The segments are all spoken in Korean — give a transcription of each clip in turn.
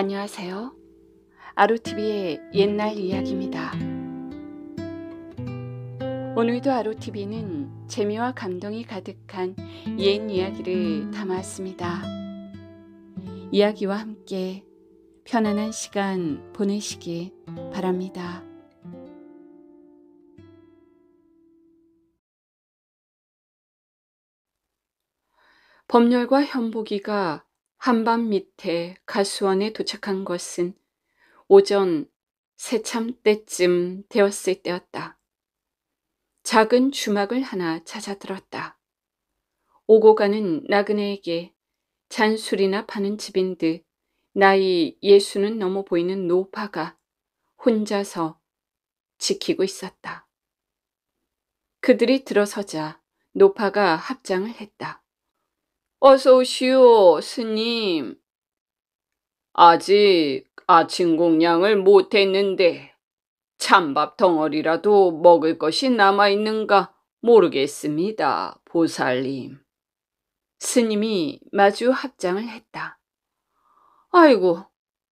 안녕하세요. 아로TV의 옛날 이야기입니다. 오늘도 아로TV는 재미와 감동이 가득한 옛 이야기를 담았습니다. 이야기와 함께 편안한 시간 보내시기 바랍니다. 법률과 현보기가 한밤 밑에 가수원에 도착한 것은 오전 새참 때쯤 되었을 때였다. 작은 주막을 하나 찾아들었다. 오고 가는 나그네에게 잔술이나 파는 집인 듯 나이 예수는 넘어 보이는 노파가 혼자서 지키고 있었다. 그들이 들어서자 노파가 합장을 했다. 어서 오시오, 스님. 아직 아침 공양을 못했는데 찬밥 덩어리라도 먹을 것이 남아있는가 모르겠습니다, 보살님. 스님이 마주 합장을 했다. 아이고,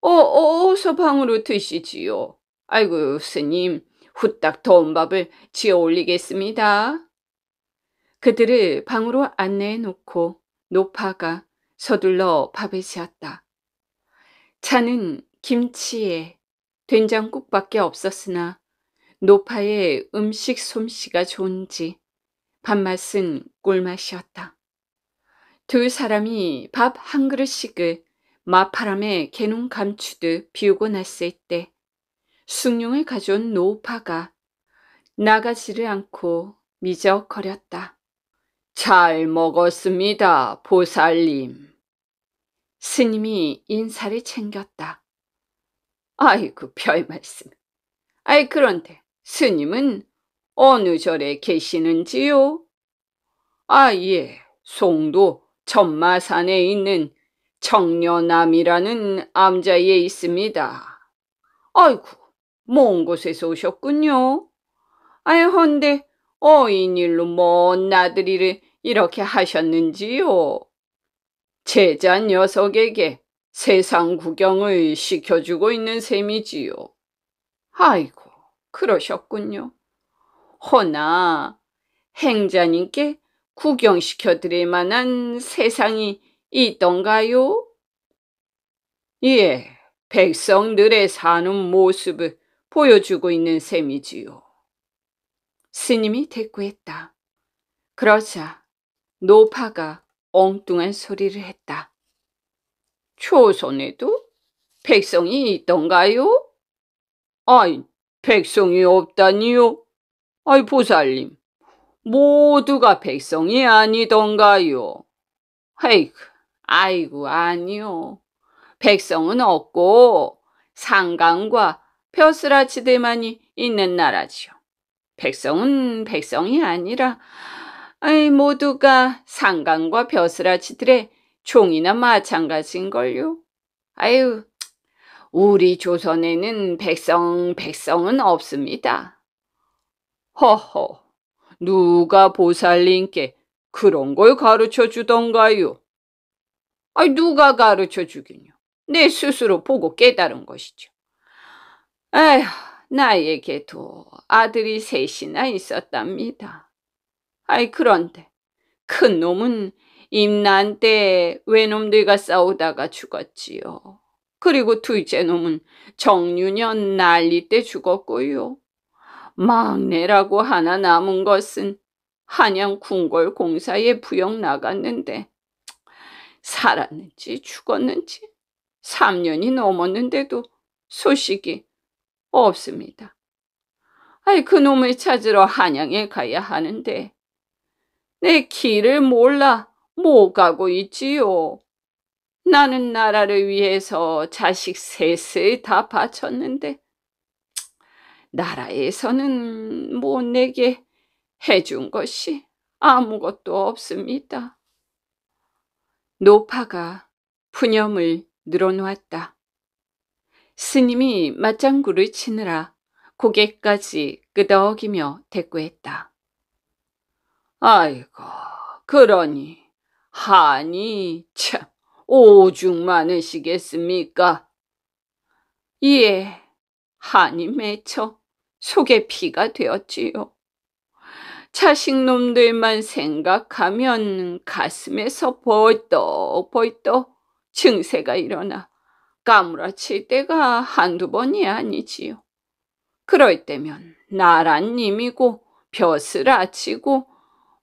어, 어, 어서 방으로 드시지요. 아이고, 스님, 후딱 더운 밥을 지어 올리겠습니다. 그들을 방으로 안내해 놓고 노파가 서둘러 밥을 지었다. 차는 김치에 된장국밖에 없었으나 노파의 음식 솜씨가 좋은지 밥맛은 꿀맛이었다. 두 사람이 밥 한 그릇씩을 마파람에 개눈 감추듯 비우고 났을 때 숭늉을 가져온 노파가 나가지를 않고 미적거렸다. 잘 먹었습니다, 보살님. 스님이 인사를 챙겼다. 아이고, 별 말씀. 아이, 그런데 스님은 어느 절에 계시는지요? 아, 예, 송도 천마산에 있는 청려남이라는 암자에 있습니다. 아이고, 먼 곳에서 오셨군요. 아이, 헌데 어인 일로 먼 나들이를 이렇게 하셨는지요? 제자 녀석에게 세상 구경을 시켜주고 있는 셈이지요. 아이고, 그러셨군요. 허나 행자님께 구경시켜드릴 만한 세상이 있던가요? 예, 백성들의 사는 모습을 보여주고 있는 셈이지요. 스님이 대꾸했다. 그러자 노파가 엉뚱한 소리를 했다. 초선에도 백성이 있던가요? 아이, 백성이 없다니요. 아이, 보살님, 모두가 백성이 아니던가요? 아이고, 아이고, 아니요. 백성은 없고 상강과 벼슬아치들만이 있는 나라지요. 백성은 백성이 아니라 아이 모두가 상강과 벼슬아치들의 종이나 마찬가지인걸요. 아유, 우리 조선에는 백성, 백성은 없습니다. 허허, 누가 보살님께 그런 걸 가르쳐 주던가요? 아이, 누가 가르쳐 주긴요. 내 스스로 보고 깨달은 것이죠. 아휴, 나에게도 아들이 셋이나 있었답니다. 아이 그런데 큰 놈은 임난 때 외놈들과 싸우다가 죽었지요. 그리고 둘째 놈은 정유년 난리 때 죽었고요. 막내라고 하나 남은 것은 한양 궁궐 공사에 부역 나갔는데 살았는지 죽었는지 3년이 넘었는데도 소식이 없습니다. 아이 그놈을 찾으러 한양에 가야 하는데 내 길을 몰라 못 가고 있지요. 나는 나라를 위해서 자식 셋을 다 바쳤는데 나라에서는 뭐 내게 해준 것이 아무것도 없습니다. 노파가 푸념을 늘어놓았다. 스님이 맞장구를 치느라 고개까지 끄덕이며 대꾸했다. 아이고, 그러니 하니 참 오죽 많으시겠습니까? 예, 한이 맺혀 속에 피가 되었지요. 자식놈들만 생각하면 가슴에서 벌떡벌떡 증세가 일어나 까무라칠 때가 한두 번이 아니지요. 그럴 때면 나란 님이고 벼슬아치고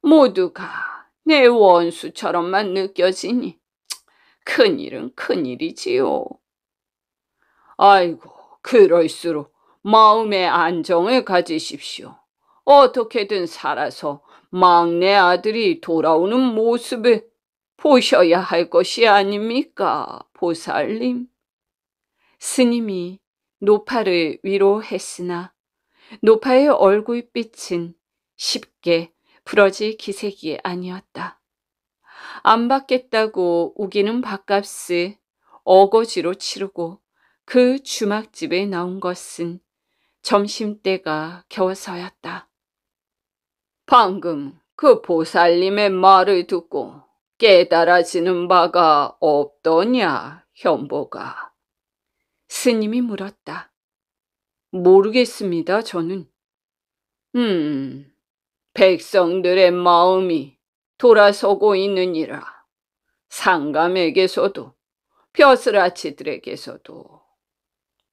모두가 내 원수처럼만 느껴지니 큰일은 큰일이지요. 아이고, 그럴수록 마음의 안정을 가지십시오. 어떻게든 살아서 막내 아들이 돌아오는 모습을 보셔야 할 것이 아닙니까, 보살님? 스님이 노파를 위로했으나 노파의 얼굴빛은 쉽게 부러지 기색이 아니었다. 안 받겠다고 우기는 밥값을 어거지로 치르고 그 주막집에 나온 것은 점심때가 겨서였다. 워 방금 그 보살님의 말을 듣고 깨달아지는 바가 없더냐, 현보가. 스님이 물었다. 모르겠습니다, 저는. 음, 백성들의 마음이 돌아서고 있느니라. 상감에게서도 벼슬아치들에게서도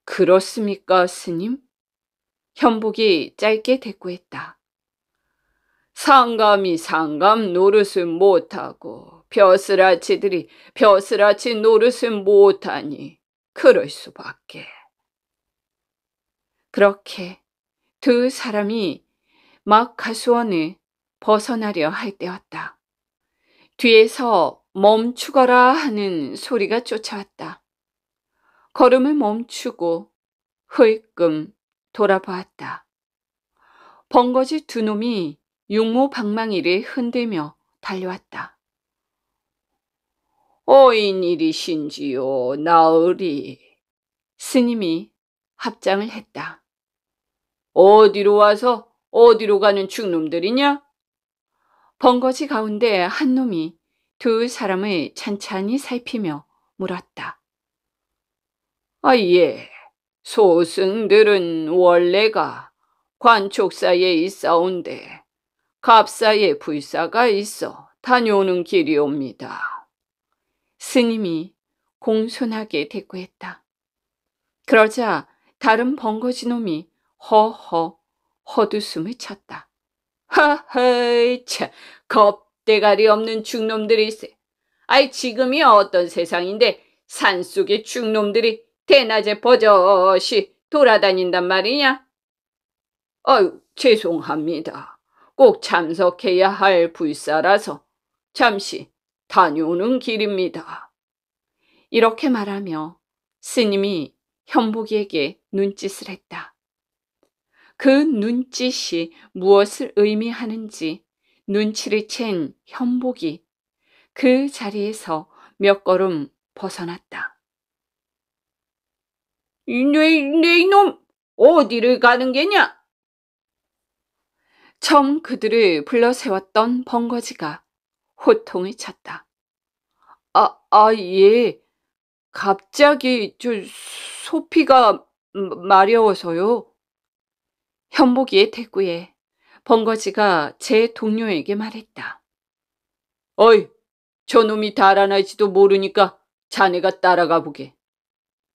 그렇습니까, 스님? 현복이 짧게 대꾸했다. 상감이 상감 노릇을 못하고 벼슬아치들이 벼슬아치 노릇을 못하니 그럴 수밖에. 그렇게 두 사람이 막 가수원을 벗어나려 할 때였다. 뒤에서 멈추거라 하는 소리가 쫓아왔다. 걸음을 멈추고 흘끔 돌아보았다. 번거지 두 놈이 육모방망이를 흔들며 달려왔다. 어인 일이신지요, 나으리. 스님이 합장을 했다. 어디로 와서 어디로 가는 죽놈들이냐? 번거지 가운데 한 놈이 두 사람을 찬찬히 살피며 물었다. 아, 예. 소승들은 원래가 관촉사에 있사온데 갑사에 불사가 있어 다녀오는 길이옵니다. 스님이 공손하게 대꾸했다. 그러자 다른 번거지 놈이 허허 헛웃음을 쳤다. 하하이 참 겁대가리 없는 중놈들이세. 아이 지금이 어떤 세상인데 산속의 중놈들이 대낮에 버젓이 돌아다닌단 말이냐? 아유 죄송합니다. 꼭 참석해야 할 불사라서 잠시 다녀오는 길입니다. 이렇게 말하며 스님이 현복이에게 눈짓을 했다. 그 눈짓이 무엇을 의미하는지 눈치를 챈 현복이 그 자리에서 몇 걸음 벗어났다. 네, 네 이놈 어디를 가는 게냐? 처음 그들을 불러세웠던 벙거지가 호통을 쳤다. 아, 아, 예. 갑자기 저 소피가 마려워서요. 현복이의 대구에 번거지가 제 동료에게 말했다. 어이, 저놈이 달아날지도 모르니까 자네가 따라가 보게.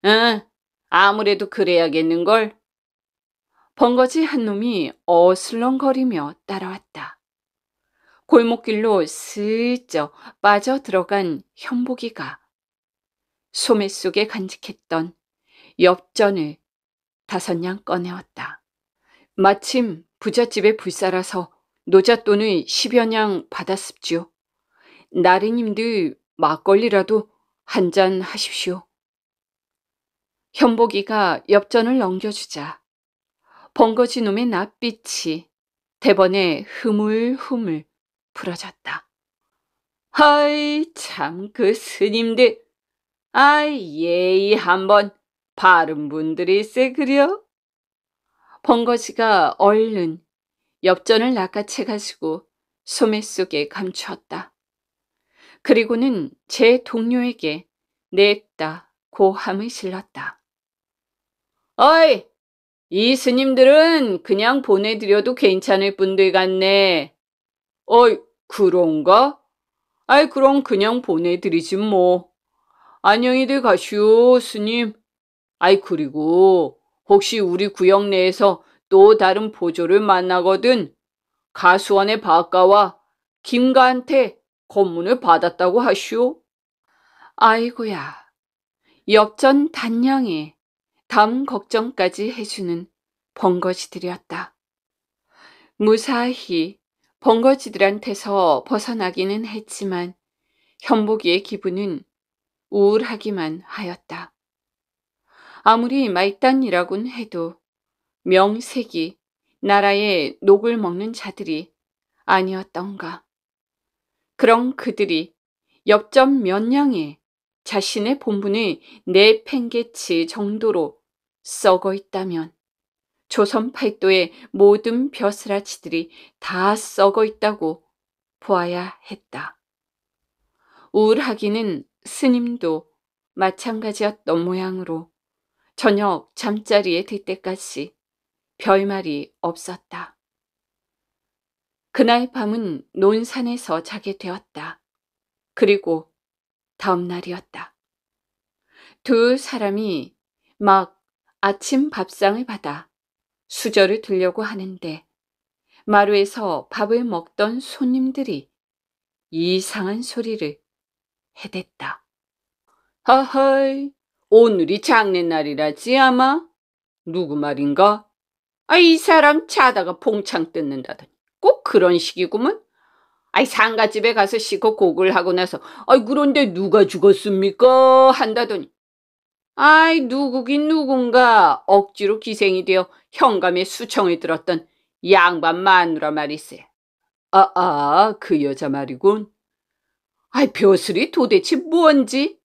응, 아무래도 그래야겠는걸. 번거지 한 놈이 어슬렁거리며 따라왔다. 골목길로 슬쩍 빠져 들어간 현복이가 소매 속에 간직했던 엽전을 다섯 냥꺼내었다 마침 부잣집에 불사라서 노잣돈을 십여냥 받았습지요. 나리님들 막걸리라도 한 잔 하십시오. 현복이가 엽전을 넘겨주자 번거지 놈의 낯빛이 대번에 흐물흐물 풀어졌다. 아이 참 그 스님들 아이 예의 한번 바른 분들일세 그려. 번거지가 얼른 엽전을 낚아채 가지고 소매 속에 감추었다. 그리고는 제 동료에게 냈다 고함을 질렀다. 어이! 이 스님들은 그냥 보내드려도 괜찮을 분들 같네. 어이, 그런가? 아이, 그럼 그냥 보내드리지 뭐. 안녕히들 가시오, 스님. 아이, 그리고 혹시 우리 구역 내에서 또 다른 보조를 만나거든 가수원의 바가와 김가한테 검문을 받았다고 하시오. 아이고야. 역전 단양에 담 걱정까지 해주는 번거지들이었다. 무사히 번거지들한테서 벗어나기는 했지만 현복이의 기분은 우울하기만 하였다. 아무리 말단이라곤 해도 명색이 나라의 녹을 먹는 자들이 아니었던가. 그런 그들이 역점 면양에 자신의 본분을 내팽개치 정도로 썩어 있다면 조선 팔도의 모든 벼슬아치들이 다 썩어 있다고 보아야 했다. 우울하기는 스님도 마찬가지였던 모양으로 저녁 잠자리에 들 때까지 별말이 없었다. 그날 밤은 논산에서 자게 되었다. 그리고 다음 날이었다. 두 사람이 막 아침 밥상을 받아 수저를 들려고 하는데 마루에서 밥을 먹던 손님들이 이상한 소리를 해댔다. 허헐, 허 오늘이 장례날이라지 아마? 누구 말인가? 아 이 사람 자다가 봉창 뜯는다더니 꼭 그런 식이구먼. 아이 상가집에 가서 시고 곡을 하고 나서 아이 그런데 누가 죽었습니까? 한다더니 아이 누구긴 누군가 억지로 기생이 되어 현감에 수청에 들었던 양반 마누라 말이세. 아아 아, 그 여자 말이군. 아이 벼슬이 도대체 뭔지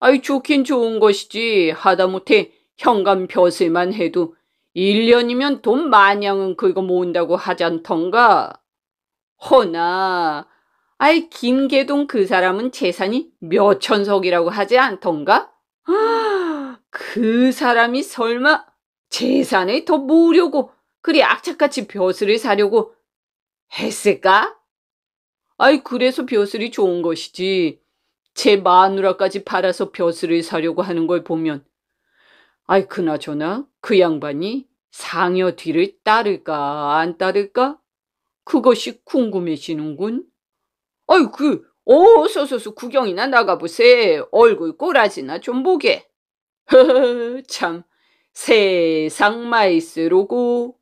아이 좋긴 좋은 것이지 하다못해 현관 벼슬만 해도 1년이면 돈 마냥은 그거 모은다고 하잖던가. 허나 아이 김계동 그 사람은 재산이 몇천석이라고 하지 않던가? 그 사람이 설마 재산을 더 모으려고 그리 악착같이 벼슬을 사려고 했을까? 아이 그래서 벼슬이 좋은 것이지. 제 마누라까지 팔아서 벼슬을 사려고 하는 걸 보면 아이 그나저나 그 양반이 상여 뒤를 따를까 안 따를까 그것이 궁금해지는군. 아이 그 어서서서 구경이나 나가보세 얼굴 꼬라지나 좀 보게. 허허 참 세상 마이스로고.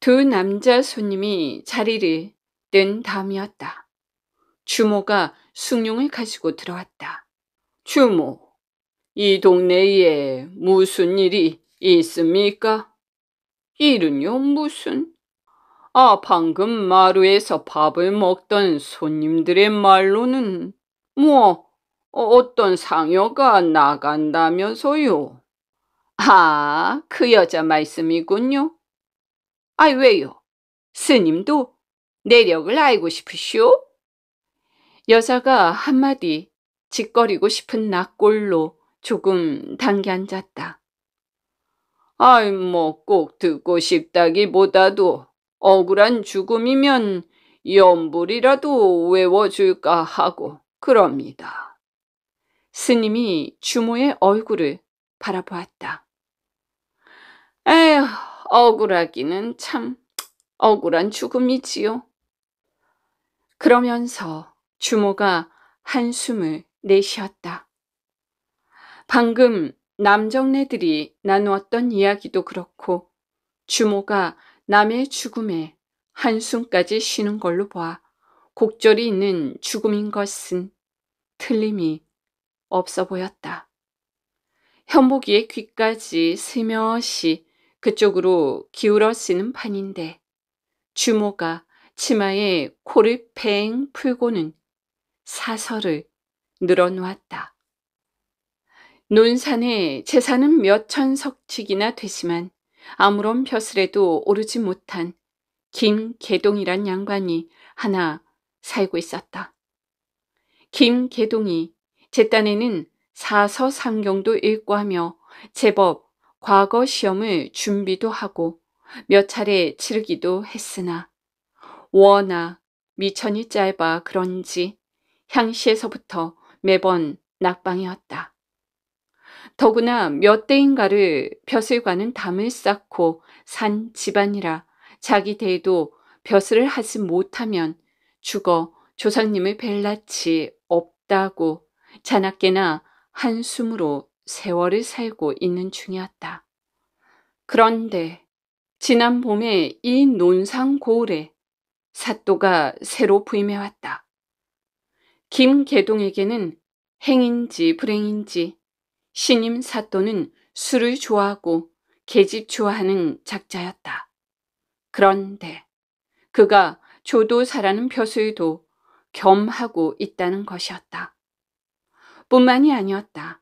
두 남자 손님이 자리를 뜬 다음이었다. 주모가 숭룡을 가지고 들어왔다. 주모, 이 동네에 무슨 일이 있습니까? 일은요, 무슨? 아, 방금 마루에서 밥을 먹던 손님들의 말로는 뭐 어, 어떤 상여가 나간다면서요. 아, 그 여자 말씀이군요. 아, 왜요? 스님도 내력을 알고 싶으시오? 여자가 한마디 짓거리고 싶은 낯골로 조금 당겨 앉았다. 아이 뭐 꼭 듣고 싶다기보다도 억울한 죽음이면 연불이라도 외워줄까 하고 그럽니다. 스님이 주모의 얼굴을 바라보았다. 에휴, 억울하기는 참 억울한 죽음이지요. 그러면서 주모가 한숨을 내쉬었다. 방금 남정네들이 나누었던 이야기도 그렇고 주모가 남의 죽음에 한숨까지 쉬는 걸로 보 곡절이 있는 죽음인 것은 틀림이 없어 보였다. 현복이의 귀까지 스며시 그쪽으로 기울어쓰는 판인데 주모가 치마에 코를 팽 풀고는 사설을 늘어놓았다. 논산의 재산은 몇 천 석칙이나 되지만 아무런 벼슬에도 오르지 못한 김계동이란 양반이 하나 살고 있었다. 김계동이 제 딴에는 사서상경도 읽고 하며 제법 과거 시험을 준비도 하고 몇 차례 치르기도 했으나 워낙 미천이 짧아 그런지 향시에서부터 매번 낙방이었다. 더구나 몇 대인가를 벼슬과는 담을 쌓고 산 집안이라 자기 대에도 벼슬을 하지 못하면 죽어 조상님을 벨라치 없다고 자나깨나 한숨으로 세월을 살고 있는 중이었다. 그런데 지난 봄에 이 논산 고을에 사또가 새로 부임해왔다. 김계동에게는 행인지 불행인지 신임 사또는 술을 좋아하고 계집 좋아하는 작자였다. 그런데 그가 조도사라는 벼슬도 겸하고 있다는 것이었다. 뿐만이 아니었다.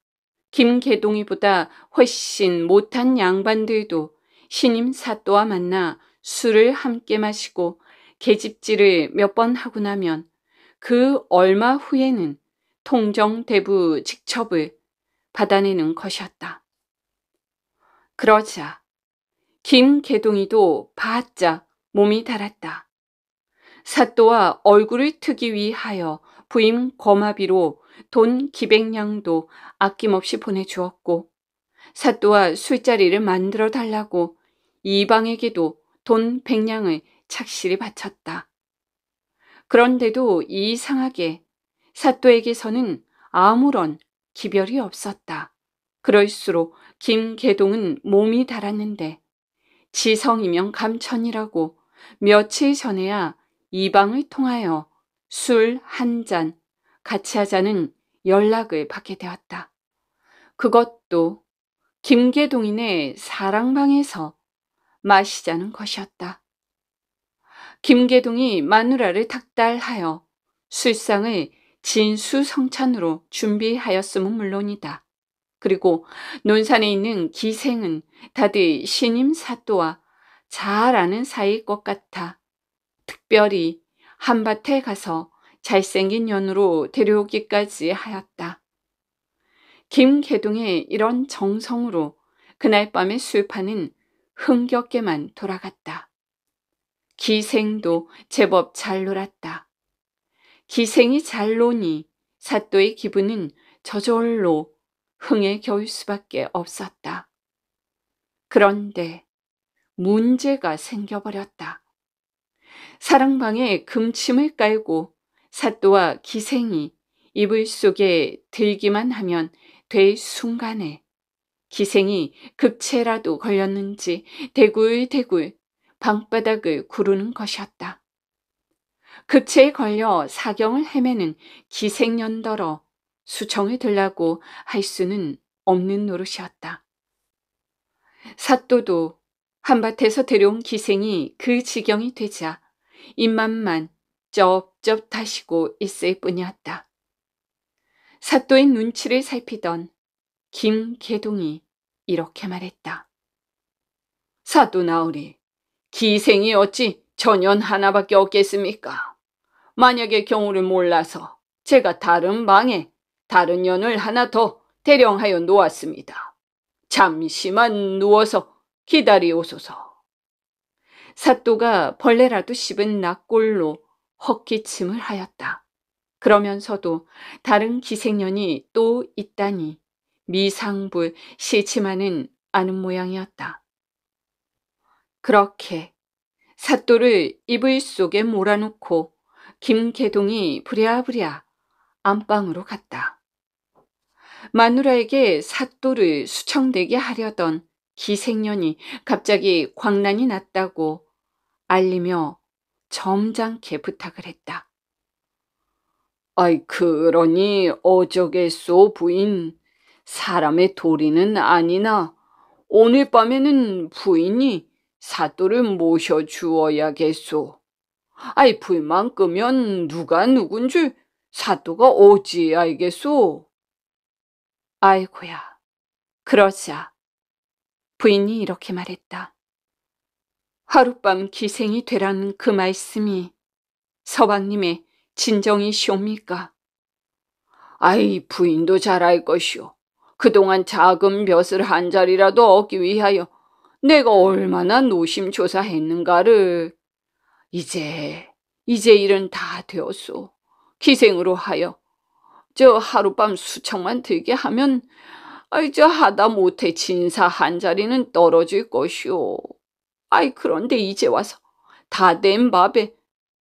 김계동이보다 훨씬 못한 양반들도 신임 사또와 만나 술을 함께 마시고 계집질을 몇 번 하고 나면 그 얼마 후에는 통정 대부 직첩을 받아내는 것이었다. 그러자 김개동이도 바짝 몸이 달았다. 사또와 얼굴을 트기 위하여 부임 거마비로 돈 기백냥도 아낌없이 보내주었고 사또와 술자리를 만들어 달라고 이방에게도 돈 백냥을 착실히 바쳤다. 그런데도 이상하게 사또에게서는 아무런 기별이 없었다. 그럴수록 김계동은 몸이 달았는데 지성이면 감천이라고 며칠 전에야 이방을 통하여 술 한 잔 같이 하자는 연락을 받게 되었다. 그것도 김계동인의 사랑방에서 마시자는 것이었다. 김계동이 마누라를 탁달하여 술상을 진수성찬으로 준비하였음은 물론이다. 그리고 논산에 있는 기생은 다들 신임 사또와 잘 아는 사이일 것 같아. 특별히 한밭에 가서 잘생긴 년으로 데려오기까지 하였다. 김계동의 이런 정성으로 그날 밤의 술판은 흥겹게만 돌아갔다. 기생도 제법 잘 놀았다. 기생이 잘 노니 사또의 기분은 저절로 흥에 겨울 수밖에 없었다. 그런데 문제가 생겨버렸다. 사랑방에 금침을 깔고 사또와 기생이 이불 속에 들기만 하면 될 순간에 기생이 급체라도 걸렸는지 대굴대굴 방바닥을 구르는 것이었다. 급체에 걸려 사경을 헤매는 기생년더러 수청에 들라고 할 수는 없는 노릇이었다. 사또도 한밭에서 데려온 기생이 그 지경이 되자 입맛만 쩝쩝 다시고 있을 뿐이었다. 사또의 눈치를 살피던 김계동이 이렇게 말했다. 사또 나으리, 기생이 어찌 전연 하나밖에 없겠습니까? 만약의 경우를 몰라서 제가 다른 방에 다른 연을 하나 더 대령하여 놓았습니다. 잠시만 누워서 기다리오소서. 사또가 벌레라도 씹은 낙골로 헛기침을 하였다. 그러면서도 다른 기생년이 또 있다니 미상불 시침하는 아는 모양이었다. 그렇게 사또를 이불 속에 몰아놓고 김계동이 부랴부랴 안방으로 갔다. 마누라에게 사또를 수청되게 하려던 기생년이 갑자기 광란이 났다고 알리며 점잖게 부탁을 했다. 아이 그러니 어저께소 부인 사람의 도리는 아니나 오늘 밤에는 부인이 사또를 모셔 주어야겠소. 아이 불만 끄면 누가 누군 줄 사또가 오지 알겠소. 아이고야, 그러자. 부인이 이렇게 말했다. 하룻밤 기생이 되라는 그 말씀이 서방님의 진정이시옵니까? 아이 부인도 잘 알 것이오. 그동안 작은 벼슬 한 자리라도 얻기 위하여 내가 얼마나 노심초사했는가를. 이제, 이제 일은 다 되었소. 기생으로 하여 저 하룻밤 수청만 들게 하면 아이 저 하다 못해 진사 한 자리는 떨어질 것이오. 아이 그런데 이제 와서 다 된 밥에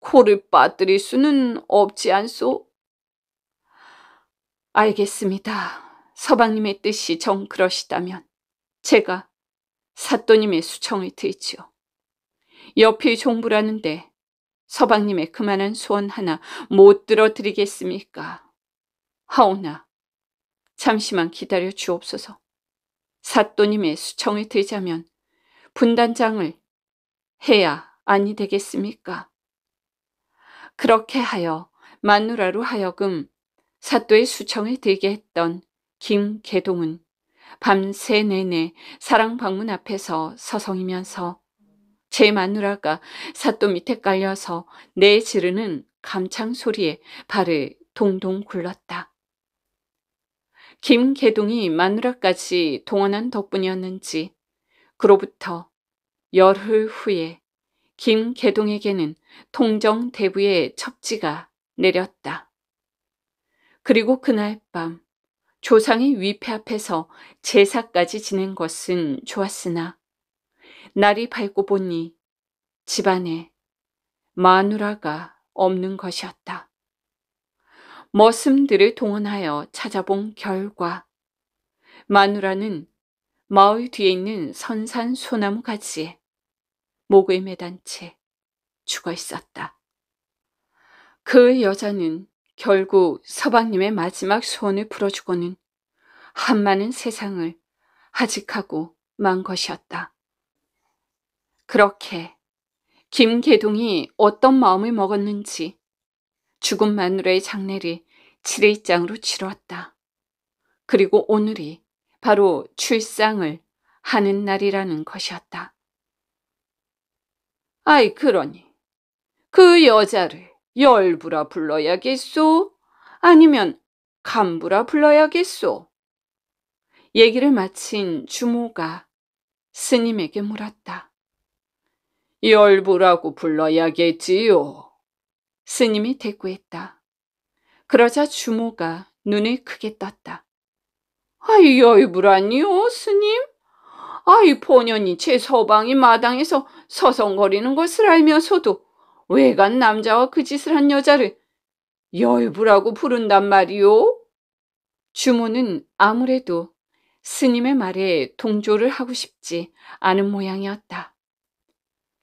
코를 빠뜨릴 수는 없지 않소? 알겠습니다. 서방님의 뜻이 정 그러시다면 제가 사또님의 수청이 트이지요. 옆이 종부라는데 서방님의 그만한 소원 하나 못 들어드리겠습니까? 하오나 잠시만 기다려 주옵소서. 사또님의 수청이 들자면 분단장을 해야 아니 되겠습니까? 그렇게 하여 마누라로 하여금 사또의 수청이 들게 했던 김계동은 밤새 내내 사랑 방문 앞에서 서성이면서 제 마누라가 사또 밑에 깔려서 내 지르는 감창 소리에 발을 동동 굴렀다. 김계동이 마누라까지 동원한 덕분이었는지 그로부터 열흘 후에 김계동에게는 통정 대부의 첩지가 내렸다. 그리고 그날 밤 조상의 위패 앞에서 제사까지 지낸 것은 좋았으나 날이 밝고 보니 집안에 마누라가 없는 것이었다. 머슴들을 동원하여 찾아본 결과 마누라는 마을 뒤에 있는 선산 소나무 가지에 목을 매단 채 죽어 있었다. 그 여자는 결국 서방님의 마지막 소원을 풀어주고는 한 많은 세상을 하직하고 만 것이었다. 그렇게 김계동이 어떤 마음을 먹었는지 죽은 마누라의 장례를 7일장으로 치뤘다 그리고 오늘이 바로 출상을 하는 날이라는 것이었다. 아이 그러니 그 여자를 열부라 불러야겠소? 아니면 간부라 불러야겠소? 얘기를 마친 주모가 스님에게 물었다. 열부라고 불러야겠지요. 스님이 대꾸했다. 그러자 주모가 눈을 크게 떴다. 아이 열부라니요 스님? 아이 포년이 제 서방이 마당에서 서성거리는 것을 알면서도 외간 남자와 그 짓을 한 여자를 열부라고 부른단 말이오? 주모는 아무래도 스님의 말에 동조를 하고 싶지 않은 모양이었다.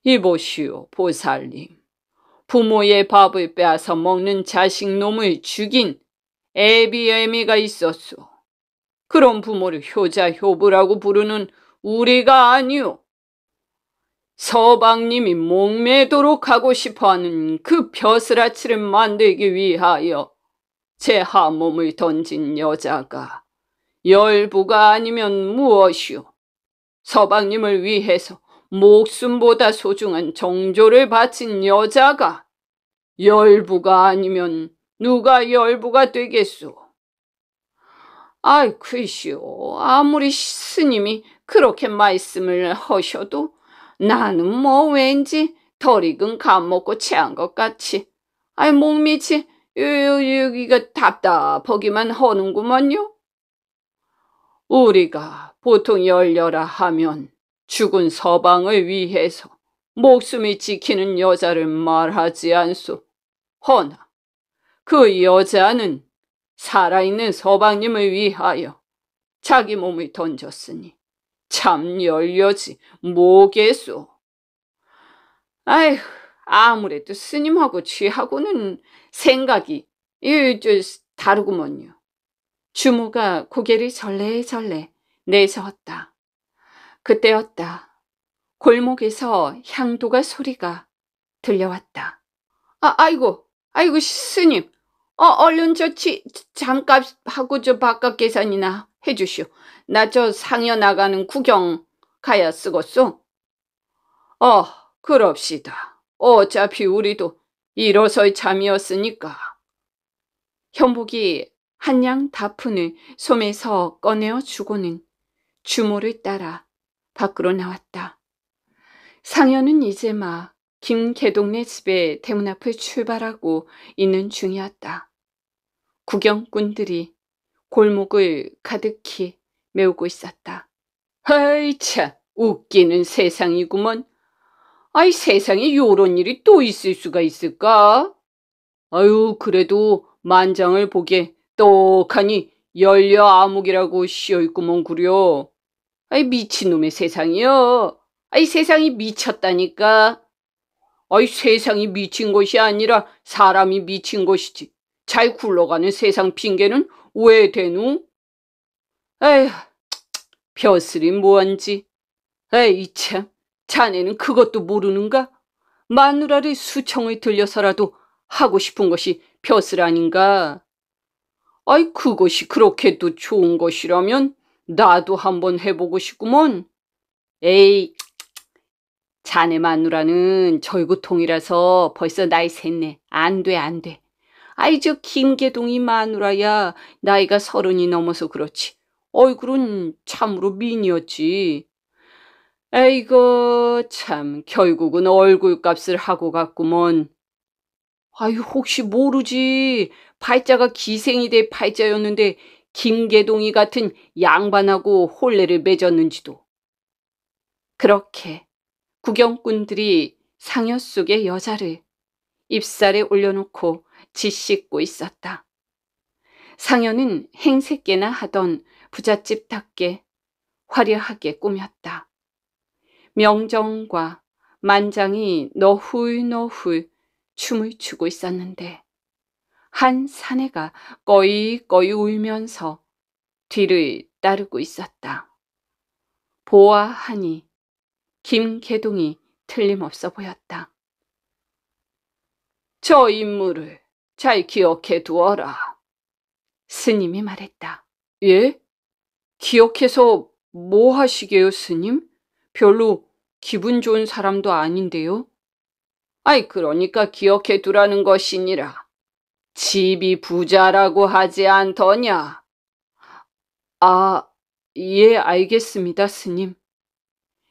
이보시오, 보살님. 부모의 밥을 빼앗아 먹는 자식 놈을 죽인 에비에미가 있었소. 그런 부모를 효자효부라고 부르는 우리가 아니오. 서방님이 목매도록 하고 싶어하는 그 벼슬아치를 만들기 위하여 제 하몸을 던진 여자가 열부가 아니면 무엇이오? 서방님을 위해서 목숨보다 소중한 정조를 바친 여자가 열부가 아니면 누가 열부가 되겠소? 아이, 글시오. 아무리 스님이 그렇게 말씀을 하셔도 나는 뭐 왠지 덜 익은 감 먹고 체한 것 같이. 아이 못 미치 여기가 답답하기만 하는구먼요. 우리가 보통 열려라 하면 죽은 서방을 위해서 목숨이 지키는 여자를 말하지 않소. 허나 그 여자는 살아있는 서방님을 위하여 자기 몸을 던졌으니 참 열려지 뭐겠소. 아휴 아무래도 스님하고 쥐하고는 생각이 다르구먼요. 주모가 고개를 절레절레 내세웠다. 그때였다. 골목에서 향도가 소리가 들려왔다. 아, 아이고, 아이고, 스님. 어, 얼른 저 치, 잠값하고 저 바깥 계산이나 해주시오. 나저 상여 나가는 구경 가야 쓰겄소? 어, 그럽시다. 어차피 우리도 일어서의 잠이었으니까. 현복이 한양 다푼을 솜에서 꺼내어 주고는 주모를 따라 밖으로 나왔다. 상현은 이제 막 김계동네 집에 대문 앞을 출발하고 있는 중이었다. 구경꾼들이 골목을 가득히 메우고 있었다. 아이 참 웃기는 세상이구먼. 아이 세상에 요런 일이 또 있을 수가 있을까? 아유 그래도 만장을 보게 떡하니 열려 암흑이라고 씌어있구먼 구려. 아이 미친놈의 세상이여. 아이 세상이 미쳤다니까. 아이 세상이 미친 것이 아니라 사람이 미친 것이지. 잘 굴러가는 세상 핑계는 왜 대누? 에휴, 벼슬이 뭐한지. 에이 참, 자네는 그것도 모르는가? 마누라를 수청을 들려서라도 하고 싶은 것이 벼슬 아닌가? 아이 그것이 그렇게도 좋은 것이라면 나도 한번 해보고 싶구먼. 에이, 자네 마누라는 절구통이라서 벌써 나이 샜네. 안 돼, 안 돼. 아이 저 김계동이 마누라야 나이가 서른이 넘어서 그렇지. 얼굴은 참으로 미인이었지. 에이고참 결국은 얼굴값을 하고 갔구먼. 아유 혹시 모르지. 팔자가 기생이 될 팔자였는데 김계동이 같은 양반하고 홀레를 맺었는지도. 그렇게 구경꾼들이 상여 속의 여자를 입살에 올려놓고 짓 씻고 있었다. 상여는 행색개나 하던 부잣집답게 화려하게 꾸몄다. 명정과 만장이 너훌너훌 춤을 추고 있었는데 한 사내가 꺼이꺼이 울면서 뒤를 따르고 있었다. 보아하니 김계동이 틀림없어 보였다. 저 인물을 잘 기억해 두어라. 스님이 말했다. 예? 기억해서 뭐 하시게요, 스님? 별로 기분 좋은 사람도 아닌데요. 아이, 그러니까 기억해 두라는 것이니라. 집이 부자라고 하지 않더냐? 아, 예, 알겠습니다, 스님.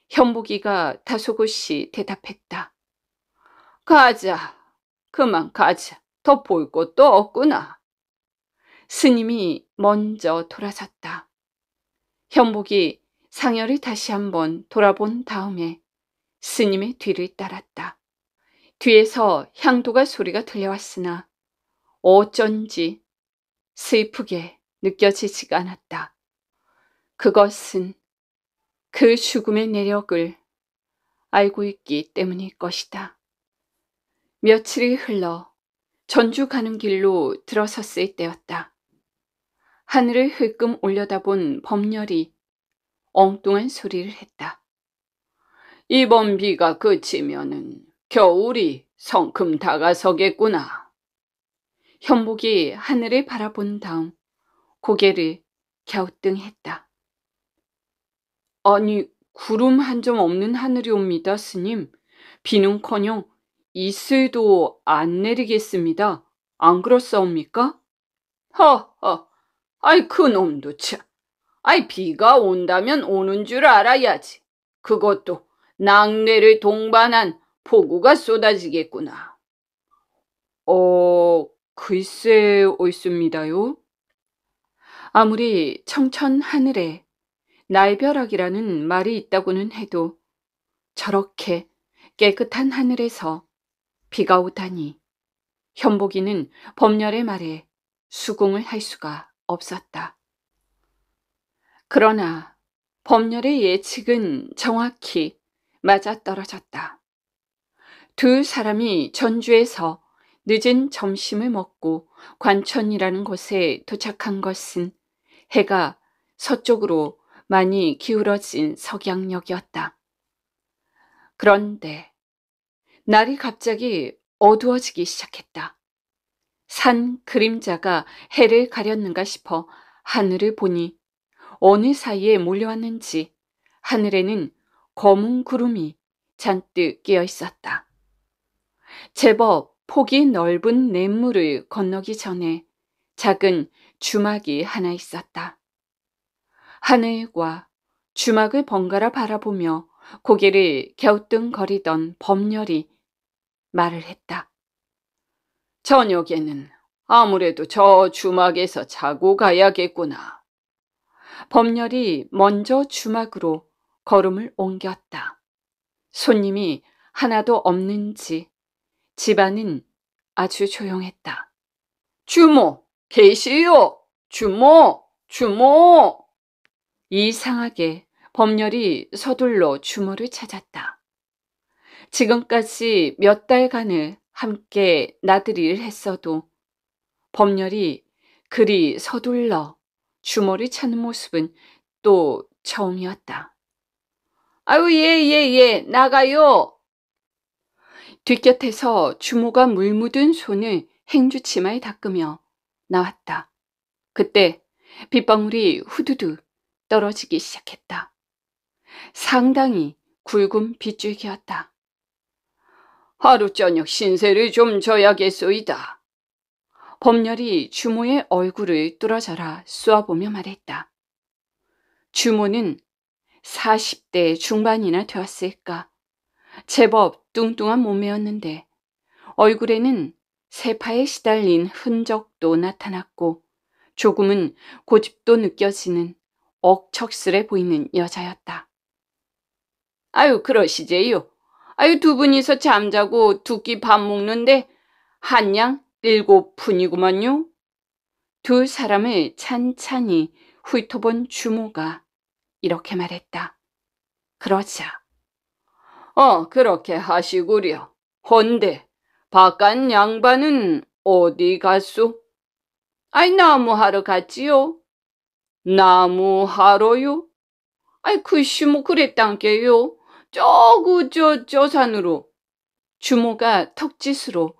현복이가 다소곳이 대답했다. 가자. 그만 가자. 더 볼 것도 없구나. 스님이 먼저 돌아섰다. 현복이 상열을 다시 한번 돌아본 다음에 스님의 뒤를 따랐다. 뒤에서 향도가 소리가 들려왔으나 어쩐지 슬프게 느껴지지가 않았다. 그것은 그 죽음의 내력을 알고 있기 때문일 것이다. 며칠이 흘러 전주 가는 길로 들어섰을 때였다. 하늘을 흘끔 올려다본 범렬이 엉뚱한 소리를 했다. 이번 비가 그치면은 겨울이 성큼 다가서겠구나. 현복이 하늘을 바라본 다음 고개를 갸우뚱했다. 아니, 구름 한 점 없는 하늘이 옵니다, 스님. 비는커녕 이슬도 안 내리겠습니다. 안 그렇사옵니까? 허! 아이 그놈도 참. 아이 비가 온다면 오는 줄 알아야지. 그것도 낙뢰를 동반한 폭우가 쏟아지겠구나. 어, 글쎄 옳습니다요. 아무리 청천 하늘에 날벼락이라는 말이 있다고는 해도 저렇게 깨끗한 하늘에서 비가 오다니 현복이는 법렬의 말에 수긍을 할 수가 없었다. 그러나 법률의 예측은 정확히 맞아떨어졌다. 두 사람이 전주에서 늦은 점심을 먹고 관천이라는 곳에 도착한 것은 해가 서쪽으로 많이 기울어진 석양역이었다. 그런데 날이 갑자기 어두워지기 시작했다. 산 그림자가 해를 가렸는가 싶어 하늘을 보니 어느 사이에 몰려왔는지 하늘에는 검은 구름이 잔뜩 끼어 있었다. 제법 폭이 넓은 냇물을 건너기 전에 작은 주막이 하나 있었다. 하늘과 주막을 번갈아 바라보며 고개를 갸우뚱거리던 범렬이 말을 했다. 저녁에는 아무래도 저 주막에서 자고 가야겠구나. 법렬이 먼저 주막으로 걸음을 옮겼다. 손님이 하나도 없는지 집안은 아주 조용했다. 주모, 계시요! 주모, 주모! 이상하게 법렬이 서둘러 주모를 찾았다. 지금까지 몇 달간을 함께 나들이를 했어도 법렬이 그리 서둘러 주머리 찾는 모습은 또 처음이었다. 아유 예 예예 예, 예. 나가요. 뒷곁에서 주모가 물 묻은 손을 행주 치마에 닦으며 나왔다. 그때 빗방울이 후두두 떨어지기 시작했다. 상당히 굵은 빗줄기였다. 하루 저녁 신세를 좀 져야겠소이다. 범렬이 주모의 얼굴을 뚫어져라 쏘아보며 말했다. 주모는 40대 중반이나 되었을까. 제법 뚱뚱한 몸매였는데 얼굴에는 세파에 시달린 흔적도 나타났고 조금은 고집도 느껴지는 억척스레 보이는 여자였다. 아유 그러시제요. 아유 두 분이서 잠자고 두 끼 밥 먹는데 한 양 일곱 푼이구만요. 두 사람을 찬찬히 훑어본 주모가 이렇게 말했다. 그러자. 어 그렇게 하시구려. 헌데 바깥 양반은 어디 갔소? 아이 나무하러 갔지요. 나무하러요? 아이 글씨 뭐 그랬단께요. 저구 저, 저 산으로. 주모가 턱짓으로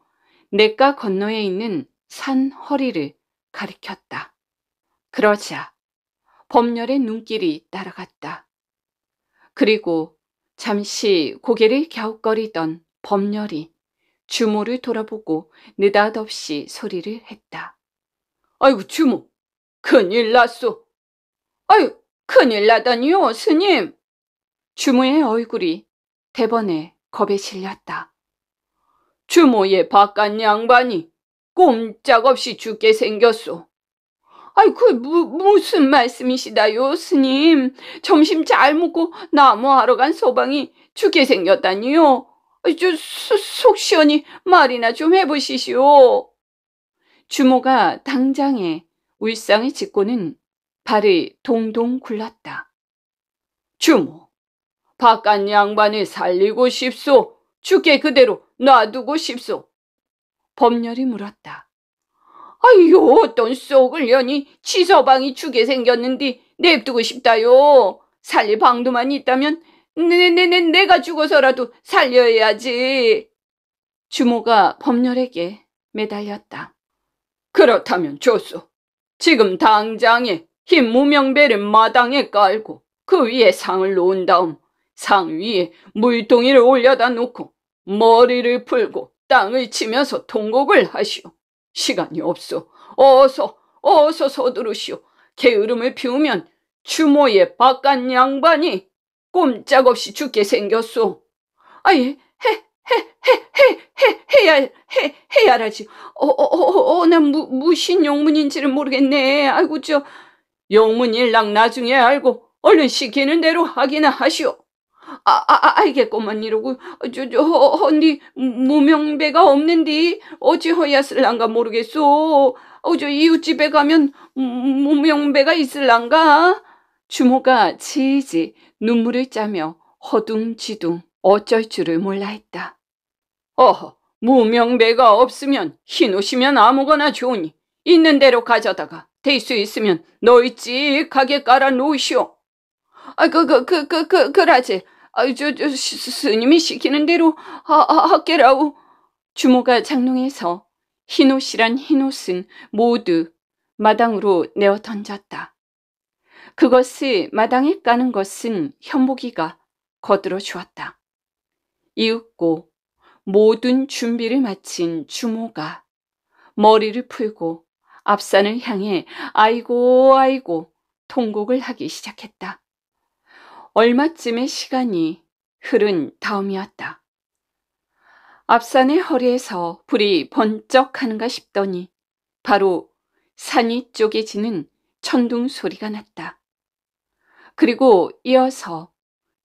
내과 건너에 있는 산 허리를 가리켰다. 그러자 범렬의 눈길이 따라갔다. 그리고 잠시 고개를 갸웃거리던 범렬이 주모를 돌아보고 느닷없이 소리를 했다. 아이고 주모, 큰일 났소. 아유 큰일 나다니요 스님. 주모의 얼굴이 대번에 겁에 실렸다 주모의 바깥 양반이 꼼짝없이 죽게 생겼소. 아이 그 무, 무슨 말씀이시다요 스님. 점심 잘 먹고 나무하러 간 소방이 죽게 생겼다니요. 저속 시원히 말이나 좀 해보시시오. 주모가 당장에 울상을 짓고는발이 동동 굴렀다. 주모, 바깥 양반을 살리고 싶소? 죽게 그대로 놔두고 싶소? 법렬이 물었다. 아유 어떤 속을 여니 치서방이 죽게 생겼는디 냅두고 싶다요. 살릴 방도만 있다면 네네네 네, 네, 네, 내가 죽어서라도 살려야지. 주모가 법렬에게 매달렸다. 그렇다면 좋소. 지금 당장에 흰 무명배를 마당에 깔고 그 위에 상을 놓은 다음 상 위에 물동이를 올려다 놓고 머리를 풀고 땅을 치면서 통곡을 하시오. 시간이 없어 어서 어서 서두르시오. 게으름을 피우면 추모의 바깥 양반이 꼼짝없이 죽게 생겼소. 아예 해 해해해해 해야 해 해야라지. 어 어어난 어, 어, 어, 어 무신 영문인지를 모르겠네. 아이고 저 영문 일랑 나중에 알고 얼른 시키는 대로 하기나 하시오. 아, 아, 아 알겠고만 이러고 어, 저, 저, 언니 어, 어, 무명배가 없는데 어찌허야 쓸랑가 모르겠소 어저 이웃집에 가면 무명배가 있을랑가 주모가 지지 눈물을 짜며 허둥지둥 어쩔 줄을 몰라 했다. 어허 무명배가 없으면 흰 옷이면 아무거나 좋으니 있는 대로 가져다가 될 수 있으면 너희 집 가게 깔아 놓으시오. 아, 그, 그, 그, 그, 그, 그라지. 아, 저, 저, 스님이 시키는 대로 하, 하, 하게라오. 주모가 장롱에서 흰 옷이란 흰 옷은 모두 마당으로 내어 던졌다. 그것을 마당에 까는 것은 현복이가 거들어 주었다. 이윽고 모든 준비를 마친 주모가 머리를 풀고 앞산을 향해 아이고 아이고 통곡을 하기 시작했다. 얼마쯤의 시간이 흐른 다음이었다. 앞산의 허리에서 불이 번쩍 하는가 싶더니 바로 산이 쪼개지는 천둥 소리가 났다. 그리고 이어서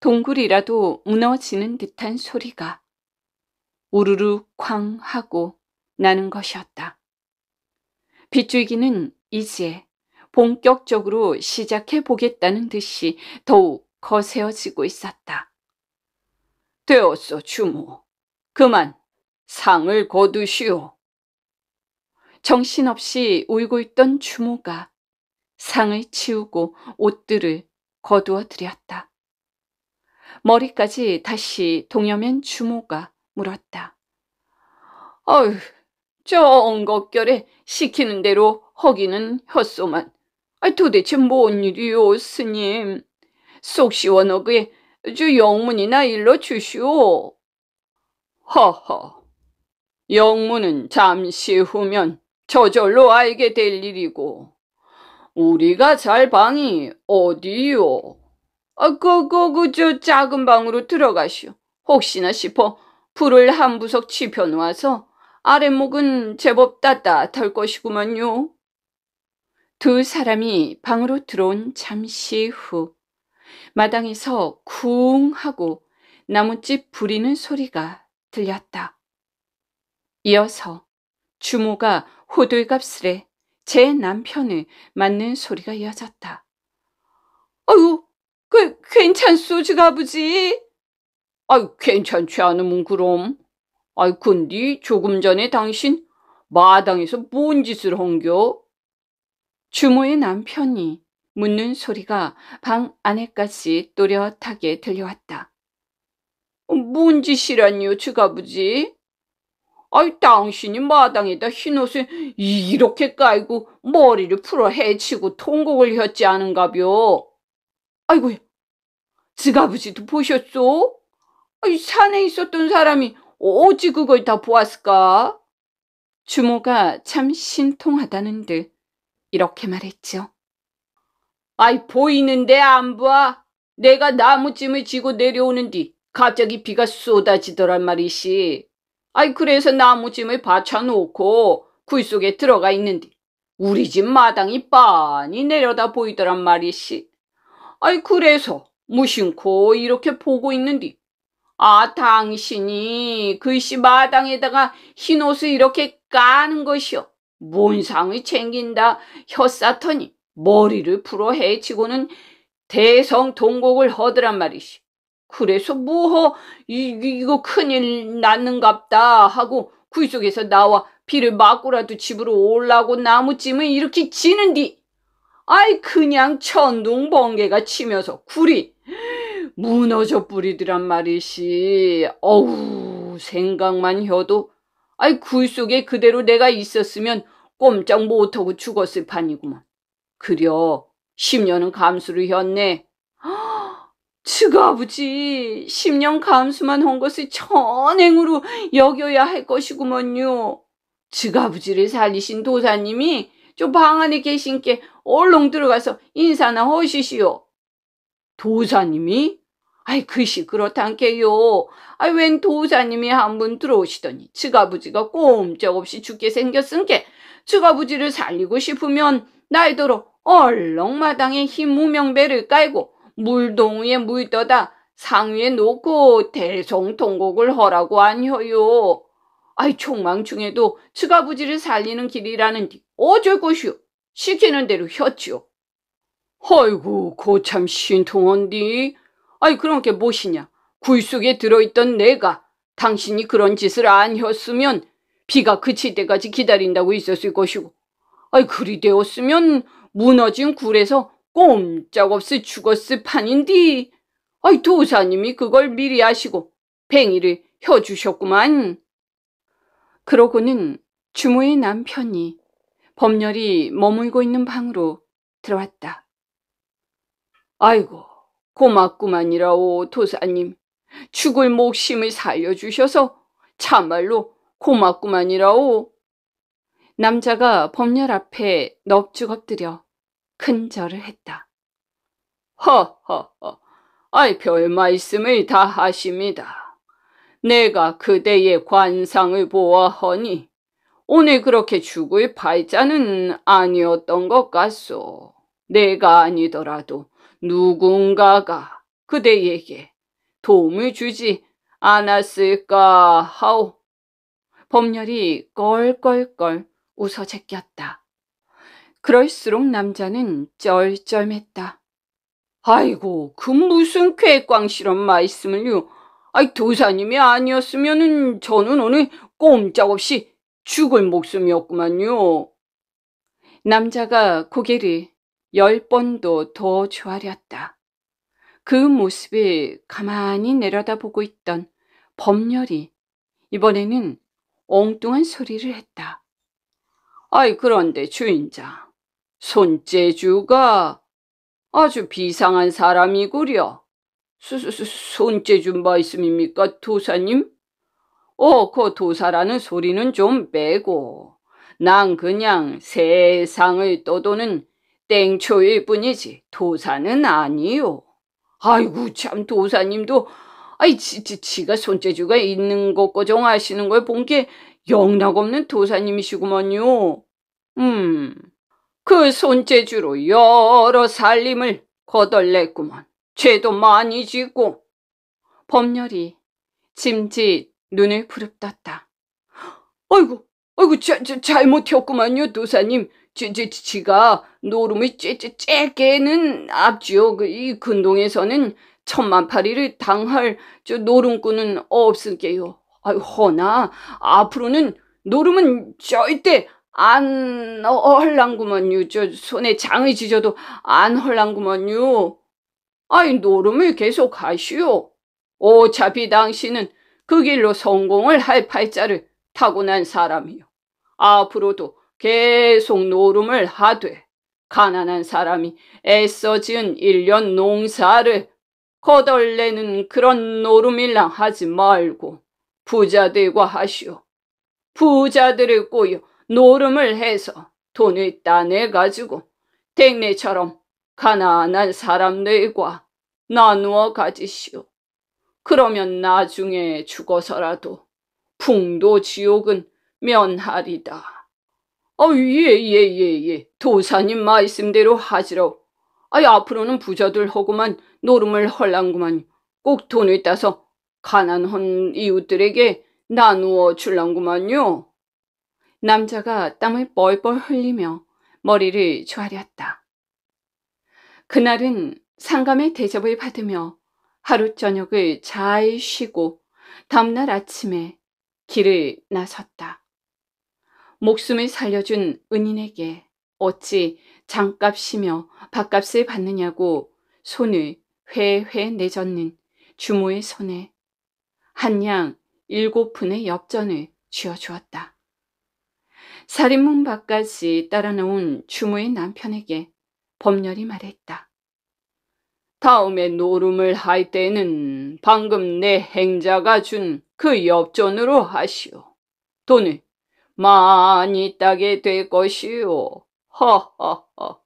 동굴이라도 무너지는 듯한 소리가 우르르 쾅 하고 나는 것이었다. 빗줄기는 이제 본격적으로 시작해 보겠다는 듯이 더욱 거세어지고 있었다. 되었소, 주모. 그만 상을 거두시오. 정신없이 울고 있던 주모가 상을 치우고 옷들을 거두어 드렸다. 머리까지 다시 동여맨 주모가 물었다. 어휴, 저 엉겁결에 시키는 대로 허기는 혓소만. 도대체 뭔일이오 스님? 속 시원하게 주 영문이나 일러 주시오. 허허. 영문은 잠시 후면 저절로 알게 될 일이고 우리가 잘 방이 어디요? 아, 그, 그, 그, 저 작은 방으로 들어가시오. 혹시나 싶어 불을 한 부석 치펴놓아서 아랫목은 제법 따따탈 것이구만요. 두 사람이 방으로 들어온 잠시 후 마당에서 쿵 하고 나뭇집 부리는 소리가 들렸다. 이어서 주모가 호들갑스레 제 남편을 맞는 소리가 이어졌다. 아유, 그, 괜찮소지가 아버지? 아유, 괜찮지 않으면 그럼. 아이, 근데 조금 전에 당신 마당에서 뭔 짓을 한겨? 주모의 남편이 묻는 소리가 방 안에까지 또렷하게 들려왔다. 어, 뭔 짓이라니요, 주가부지? 아이, 당신이 마당에다 흰옷을 이렇게 깔고 머리를 풀어 헤치고 통곡을 했지 않은가벼. 아이고야, 지가부지도 보셨소? 아이, 산에 있었던 사람이 어찌 그걸 다 보았을까? 주모가 참 신통하다는 듯 이렇게 말했죠. 아이 보이는데 안 봐. 내가 나무짐을 지고 내려오는디 갑자기 비가 쏟아지더란 말이시. 아이 그래서 나무짐을 받쳐놓고 굴 속에 들어가 있는디 우리 집 마당이 빤히 내려다 보이더란 말이시. 아이 그래서 무심코 이렇게 보고 있는디 아 당신이 글씨 마당에다가 흰옷을 이렇게 까는 것이요. 몬상을 챙긴다 혀쌓더니 머리를 풀어 헤치고는 대성 동곡을 허드란 말이시. 그래서 뭐허 이, 거 큰일 났는갑다 하고 구이 속에서 나와 비를 맞고라도 집으로 올라고 나무찜을 이렇게 지는디. 아이 그냥 천둥 번개가 치면서 구리 무너져 뿌리더란 말이시. 어우 생각만 해도 아이 구이 속에 그대로 내가 있었으면 꼼짝 못하고 죽었을 판이구만. 그려 10년은 감수를 했네. 즉아버지 10년 감수만 한 것을 전행으로 여겨야 할 것이구먼요. 즉아버지를 살리신 도사님이 저 방 안에 계신 게 얼렁 들어가서 인사나 허시시오. 도사님이? 아이 그시 그렇단께요. 아이 웬 도사님이 한 분 들어오시더니 즉아버지가 꼼짝없이 죽게 생겼은 게 즉아버지를 살리고 싶으면 날도록 얼렁마당에 흰 무명배를 깔고 물동위에 물떠다 상위에 놓고 대성통곡을 허라고 안혀요 아이 총망 중에도 측가부지를 살리는 길이라는디 어쩔 것이오. 시키는 대로 혔지요. 아이고 고참 신통한디. 아이 그렇게 무엇이냐. 굴 속에 들어있던 내가 당신이 그런 짓을 안혔으면 비가 그칠 때까지 기다린다고 있었을 것이고 아이 그리 되었으면 무너진 굴에서 꼼짝없이 죽었을 판인디. 아이 도사님이 그걸 미리 아시고 뱅이를 혀주셨구만. 그러고는 주모의 남편이 법렬이 머물고 있는 방으로 들어왔다. 아이고 고맙구만이라오 도사님. 죽을 목심을 살려주셔서 참말로 고맙구만이라오. 남자가 법률 앞에 넙죽 엎드려 큰 절을 했다. 허허허, 아이 별 말씀을 다 하십니다. 내가 그대의 관상을 보아하니 오늘 그렇게 죽을 발자는 아니었던 것 같소. 내가 아니더라도 누군가가 그대에게 도움을 주지 않았을까 하오. 법률이 껄껄껄 웃어 제꼈다. 그럴수록 남자는 쩔쩔맸다. 아이고, 그 무슨 쾌꽝스런 말씀을요. 아이, 도사님이 아니었으면은 저는 오늘 꼼짝없이 죽을 목숨이었구만요. 남자가 고개를 열 번도 더 조아렸다. 그 모습을 가만히 내려다보고 있던 법렬이 이번에는 엉뚱한 소리를 했다. 아이 그런데 주인장, 손재주가 아주 비상한 사람이구려. 손재주 말씀입니까, 뭐 도사님? 어, 그 도사라는 소리는 좀 빼고. 난 그냥 세상을 떠도는 땡초일 뿐이지 도사는 아니요. 아이고 참 도사님도 아이 지, 지, 지가 손재주가 있는 것 고정하시는 걸 본 게 영락 없는 도사님이시구먼요. 음, 그 손재주로 여러 살림을 거덜냈구먼. 죄도 많이 지고. 법렬이 짐짓 눈을 부릅떴다. 아이고, 아이고, 자, 자, 잘못했구만요, 도사님. 지, 지, 지가 노름을 째째째게는 앞지요. 이 근동에서는 천만파리를 당할 저 노름꾼은 없을게요. 아유, 허나 앞으로는 노름은 절대 안헐랑구먼유저 손에 장이 지져도 안헐랑구먼유 아이 노름을 계속 하시오. 어차피 당신은 그 길로 성공을 할 팔자를 타고난 사람이요. 앞으로도 계속 노름을 하되 가난한 사람이 애써 지은 일년 농사를 거덜내는 그런 노름일랑 하지 말고 부자들과 하시오. 부자들을 꼬여 노름을 해서 돈을 따내가지고 댕네처럼 가난한 사람들과 나누어 가지시오. 그러면 나중에 죽어서라도 풍도 지옥은 면하리다. 아, 어, 예, 예, 예, 예. 도사님 말씀대로 하지러. 아이, 앞으로는 부자들 허구만 노름을 헐랑구만 꼭 돈을 따서 가난한 이웃들에게 나누어 줄랑구만요. 남자가 땀을 뻘뻘 흘리며 머리를 조아렸다. 그날은 상감의 대접을 받으며 하루 저녁을 잘 쉬고 다음날 아침에 길을 나섰다. 목숨을 살려준 은인에게 어찌 장값이며 밥값을 받느냐고 손을 회회 내젓는 주모의 손에 한 양 일곱 푼의 엽전을 쥐어주었다. 살인문 밖까지 따라 놓은 추모의 남편에게 법렬이 말했다. 다음에 노름을 할 때는 방금 내 행자가 준 그 엽전으로 하시오. 돈을 많이 따게 될 것이오. 허허허.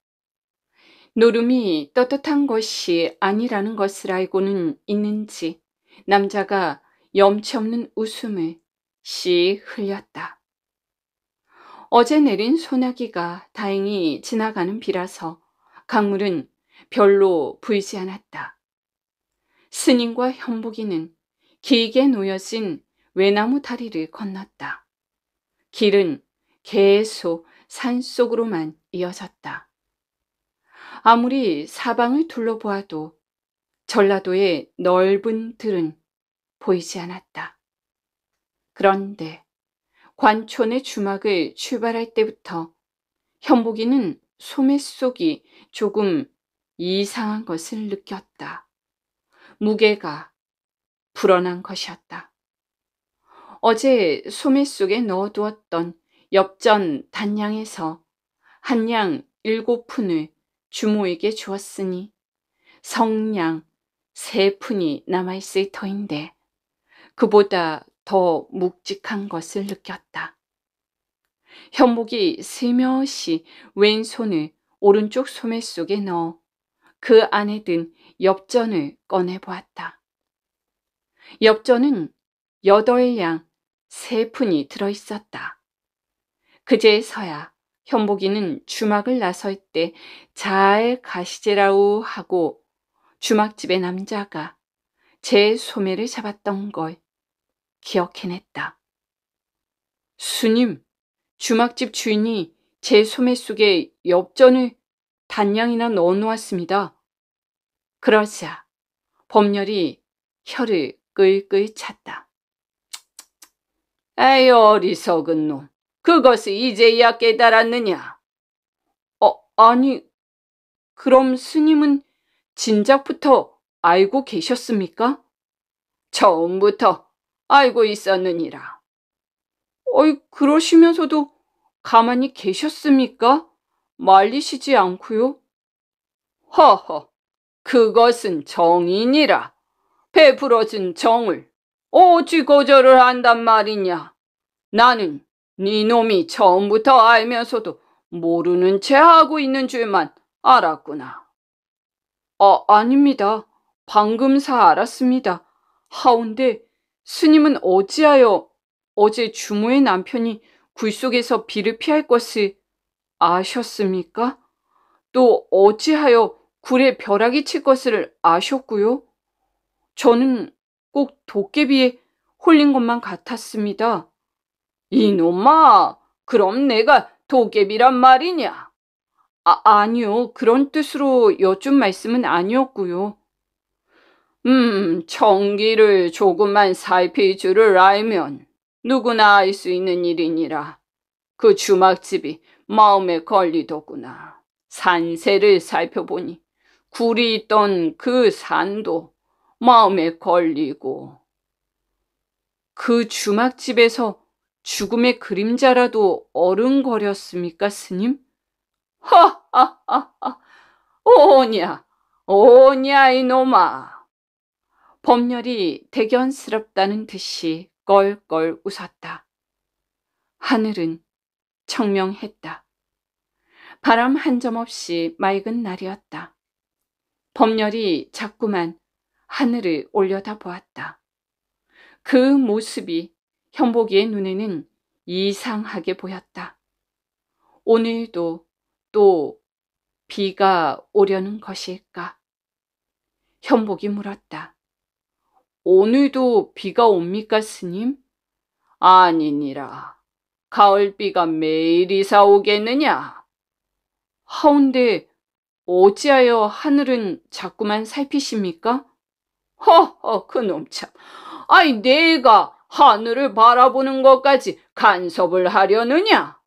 노름이 떳떳한 것이 아니라는 것을 알고는 있는지 남자가 염치 없는 웃음을 씩 흘렸다. 어제 내린 소나기가 다행히 지나가는 비라서 강물은 별로 불지 않았다. 스님과 현복이는 길게 놓여진 외나무 다리를 건넜다. 길은 계속 산 속으로만 이어졌다. 아무리 사방을 둘러보아도 전라도의 넓은 들은 보이지 않았다. 그런데 관촌의 주막을 출발할 때부터 현복이는 소매 속이 조금 이상한 것을 느꼈다. 무게가 불어난 것이었다. 어제 소매 속에 넣어두었던 엽전 단양에서 한양 일곱 푼을 주모에게 주었으니 성냥 세 푼이 남아있을 터인데 그보다 더 묵직한 것을 느꼈다. 현복이 스며시 왼손을 오른쪽 소매 속에 넣어 그 안에 든 엽전을 꺼내보았다. 엽전은 여덟 양 세 푼이 들어있었다. 그제서야 현복이는 주막을 나설 때 잘 가시제라우 하고 주막집의 남자가 제 소매를 잡았던 걸 기억해냈다. 스님, 주막집 주인이 제 소매 속에 엽전을 단양이나 넣어놓았습니다. 그러자 법렬이 혀를 끌끌 찼다. 에이 어리석은 놈, 그것을 이제야 깨달았느냐? 어, 아니, 그럼 스님은 진작부터 알고 계셨습니까? 처음부터 알고 있었느니라. 어이, 그러시면서도 가만히 계셨습니까? 말리시지 않고요? 허허, 그것은 정이니라. 베풀어진 정을 어찌 거절을 한단 말이냐. 나는 네 놈이 처음부터 알면서도 모르는 채 하고 있는 줄만 알았구나. 아, 아닙니다. 방금 사 알았습니다. 하운데 스님은 어찌하여 어제 주모의 남편이 굴속에서 비를 피할 것을 아셨습니까? 또 어찌하여 굴에 벼락이 칠 것을 아셨고요? 저는 꼭 도깨비에 홀린 것만 같았습니다. 이놈아, 그럼 내가 도깨비란 말이냐? 아, 아니요. 그런 뜻으로 여쭌 말씀은 아니었고요. 음, 정기를 조금만 살피 줄을 알면 누구나 알 수 있는 일이니라. 그 주막집이 마음에 걸리더구나. 산세를 살펴보니 굴이 있던 그 산도 마음에 걸리고 그 주막집에서 죽음의 그림자라도 어른거렸습니까, 스님? 하하하하, 오냐, 오냐 이놈아. 법렬이 대견스럽다는 듯이 껄껄 웃었다. 하늘은 청명했다. 바람 한 점 없이 맑은 날이었다. 법렬이 자꾸만 하늘을 올려다 보았다. 그 모습이 현복이의 눈에는 이상하게 보였다. 오늘도 또 비가 오려는 것일까? 현복이 물었다. 오늘도 비가 옵니까 스님? 아니니라. 가을비가 매일 이사 오겠느냐? 하운데 어찌하여 하늘은 자꾸만 살피십니까? 허허 그놈 참. 아이 내가 하늘을 바라보는 것까지 간섭을 하려느냐?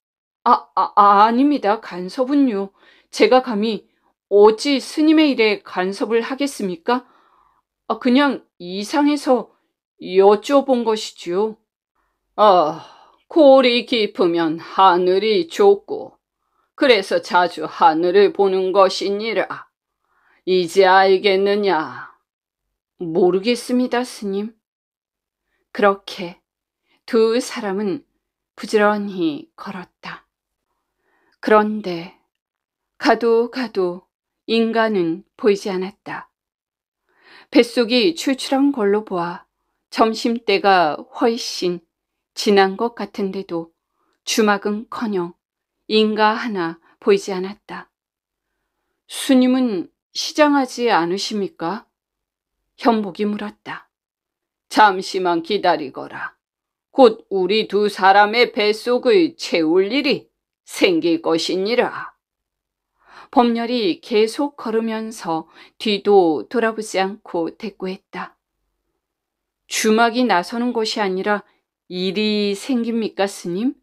아, 아, 아, 아닙니다 간섭은요. 제가 감히 어찌 스님의 일에 간섭을 하겠습니까? 아, 그냥 이상해서 여쭤본 것이지요. 아, 골이 깊으면 하늘이 좁고 그래서 자주 하늘을 보는 것이니라. 이제 알겠느냐? 모르겠습니다, 스님. 그렇게 두 사람은 부지런히 걸었다. 그런데 가도 가도 인간은 보이지 않았다. 뱃속이 출출한 걸로 보아 점심때가 훨씬 지난 것 같은데도 주막은커녕 인가 하나 보이지 않았다. 수님은 시장하지 않으십니까? 현복이 물었다. 잠시만 기다리거라. 곧 우리 두 사람의 뱃속을 채울 일이 생길 것이니라. 법렬이 계속 걸으면서 뒤도 돌아보지 않고 대꾸했다. 주막이 나서는 것이 아니라 일이 생깁니까, 스님?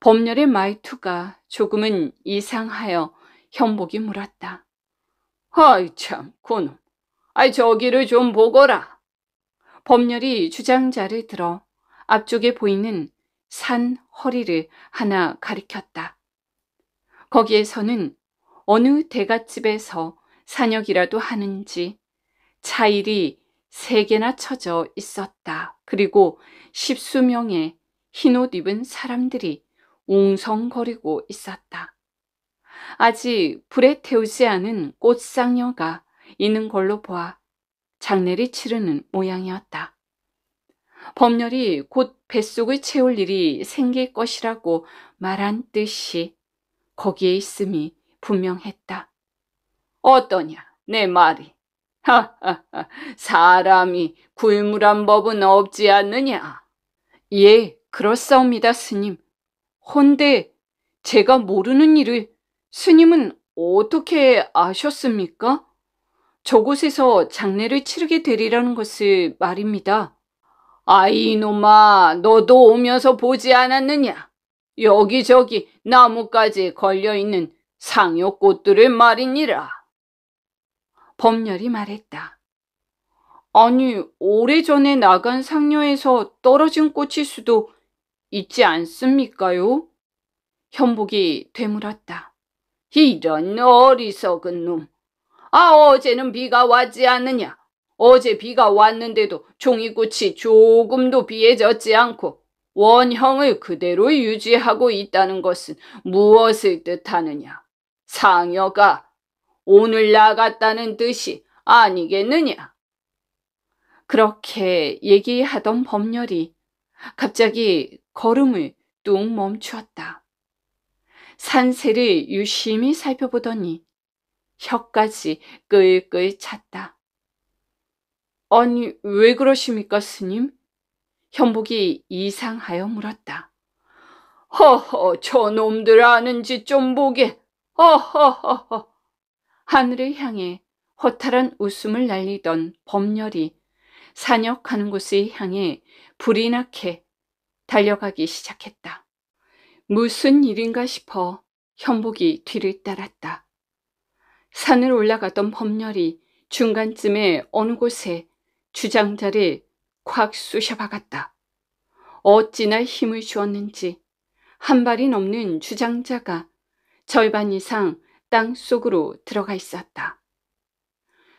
법렬의 말투가 조금은 이상하여 현복이 물었다. 아이 참, 고놈 아이 저기를 좀 보거라. 법렬이 주장자를 들어 앞쪽에 보이는 산 허리를 하나 가리켰다. 거기에서는 어느 대갓집에서 사녁이라도 하는지 차일이 세 개나 쳐져 있었다. 그리고 십수 명의 흰 옷 입은 사람들이 웅성거리고 있었다. 아직 불에 태우지 않은 꽃상녀가 있는 걸로 보아 장례를 치르는 모양이었다. 법렬이 곧 뱃속을 채울 일이 생길 것이라고 말한 뜻이 거기에 있음이 분명했다. 어떠냐, 내 말이. 하하하, 사람이 굴물한 법은 없지 않느냐? 예, 그렇사옵니다, 스님. 헌데 제가 모르는 일을 스님은 어떻게 아셨습니까? 저곳에서 장례를 치르게 되리라는 것을 말입니다. 아, 이놈아, 너도 오면서 보지 않았느냐? 여기저기 나뭇가지에 걸려있는 상여꽃들을 말이니라. 범렬이 말했다. 아니, 오래전에 나간 상녀에서 떨어진 꽃일 수도 있지 않습니까요? 현복이 되물었다. 이런 어리석은 놈. 아, 어제는 비가 왔지 않느냐? 어제 비가 왔는데도 종이꽃이 조금도 비에 젖지 않고 원형을 그대로 유지하고 있다는 것은 무엇을 뜻하느냐? 상여가 오늘 나갔다는 뜻이 아니겠느냐? 그렇게 얘기하던 법렬이 갑자기 걸음을 뚝 멈추었다. 산세를 유심히 살펴보더니 혀까지 끌끌 찼다. 아니, 왜 그러십니까, 스님? 현복이 이상하여 물었다. 허허, 저놈들 아는지 좀 보게. 허허허허 하늘을 향해 허탈한 웃음을 날리던 범렬이 산역하는 곳을 향해 불이 나게 달려가기 시작했다. 무슨 일인가 싶어 현복이 뒤를 따랐다. 산을 올라가던 범렬이 중간쯤에 어느 곳에 주장자를 콱 쑤셔박았다. 어찌나 힘을 주었는지 한 발이 넘는 주장자가 절반 이상 땅 속으로 들어가 있었다.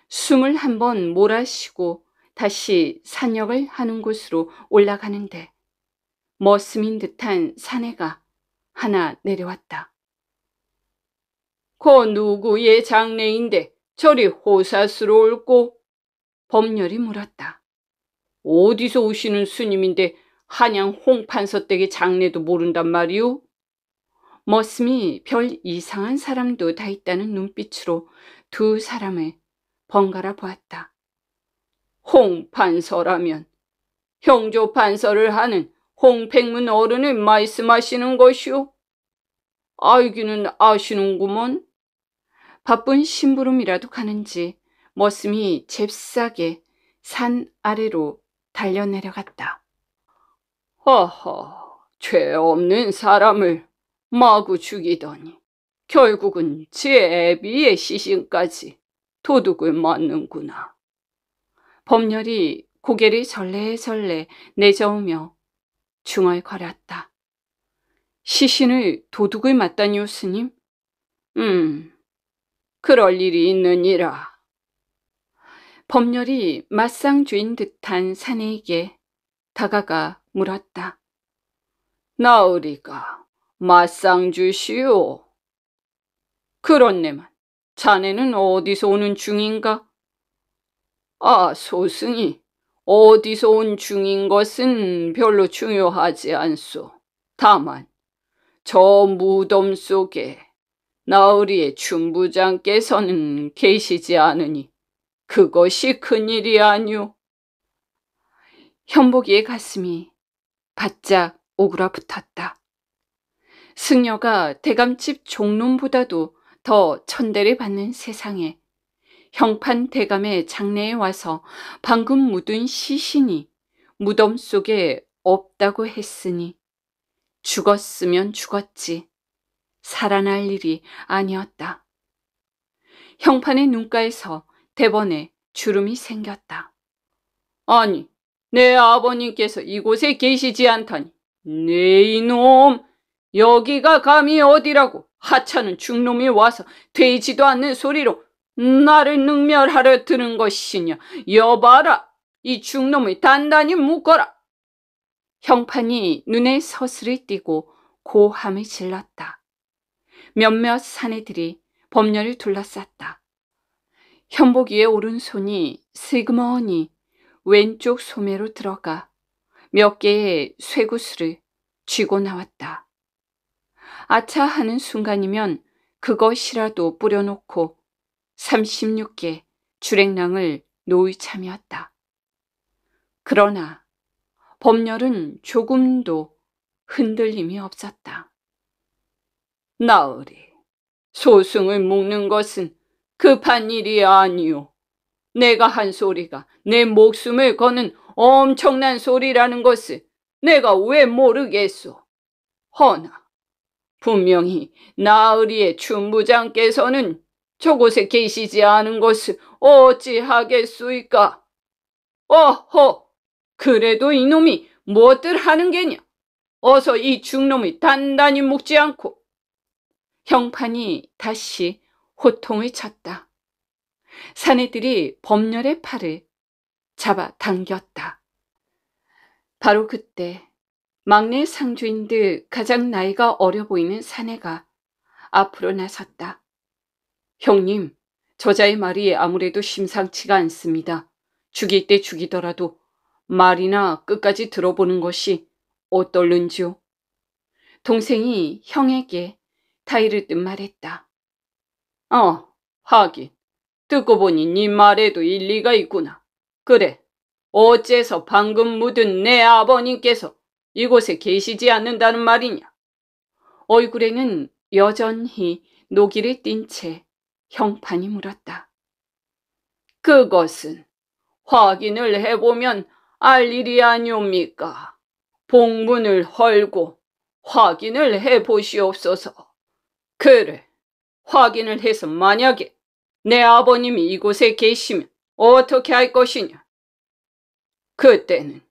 숨을 한번 몰아쉬고 다시 산역을 하는 곳으로 올라가는데 머슴인 듯한 사내가 하나 내려왔다. 그 누구의 장례인데 저리 호사스러울꼬? 법렬이 물었다. 어디서 오시는 스님인데 한양 홍판서 댁의 장례도 모른단 말이오? 머슴이 별 이상한 사람도 다 있다는 눈빛으로 두 사람을 번갈아 보았다. 홍판서라면 형조판서를 하는 홍팽문 어른을 말씀하시는 것이오. 알기는 아시는구먼. 바쁜 심부름이라도 가는지 머슴이 잽싸게 산 아래로 달려 내려갔다. 허허, 죄 없는 사람을 마구 죽이더니 결국은 제 애비의 시신까지 도둑을 맞는구나. 법렬이 고개를 절레절레 내저으며 중얼거렸다. 시신을 도둑을 맞다니요, 스님? 음, 그럴 일이 있느니라. 법렬이 맞상 주인 듯한 사내에게 다가가 물었다. 나으리가 마상 주시오. 그렇네만 자네는 어디서 오는 중인가? 아 소승이 어디서 온 중인 것은 별로 중요하지 않소. 다만 저 무덤 속에 나으리의 춘부장께서는 계시지 않으니 그것이 큰일이 아니오. 현복이의 가슴이 바짝 오그라붙었다. 승려가 대감집 종론보다도 더 천대를 받는 세상에 형판 대감의 장례에 와서 방금 묻은 시신이 무덤 속에 없다고 했으니 죽었으면 죽었지 살아날 일이 아니었다. 형판의 눈가에서 대번에 주름이 생겼다. 아니 내 아버님께서 이곳에 계시지 않다니 네 이놈 여기가 감히 어디라고 하찮은 중놈이 와서 되지도 않는 소리로 나를 능멸하려 드는 것이냐 여봐라 이 중놈을 단단히 묶어라 형판이 눈에 서슬이 띄고 고함을 질렀다. 몇몇 사내들이 법녀를 둘러쌌다. 현복위의 오른손이 슬그머니 왼쪽 소매로 들어가 몇 개의 쇠구슬을 쥐고 나왔다. 아차 하는 순간이면 그것이라도 뿌려놓고 36개 주랭랑을 놓이 참이었다. 그러나 법렬은 조금도 흔들림이 없었다. 나으리, 소승을 묶는 것은 급한 일이 아니오. 내가 한 소리가 내 목숨을 거는 엄청난 소리라는 것을 내가 왜 모르겠소. 허나 분명히 나으리의 춘부장께서는 저곳에 계시지 않은 것을 어찌하겠수이까 어허! 그래도 이놈이 무엇들 하는 게냐? 어서 이중놈이 단단히 묶지 않고. 형판이 다시 호통을 쳤다. 사내들이 범렬의 팔을 잡아 당겼다. 바로 그때 막내 상주인 들 가장 나이가 어려 보이는 사내가 앞으로 나섰다. 형님, 저자의 말이 아무래도 심상치가 않습니다. 죽일 때 죽이더라도 말이나 끝까지 들어보는 것이 어떨는지요. 동생이 형에게 타이를 뜬 말했다. 어, 하긴. 듣고 보니 네 말에도 일리가 있구나. 그래, 어째서 방금 묻은 내 아버님께서 이곳에 계시지 않는다는 말이냐? 얼굴에는 여전히 노기를 띤채 형판이 물었다. 그것은 확인을 해보면 알 일이 아니옵니까? 봉문을 헐고 확인을 해보시옵소서. 그래, 확인을 해서 만약에 내 아버님이 이곳에 계시면 어떻게 할 것이냐? 그때는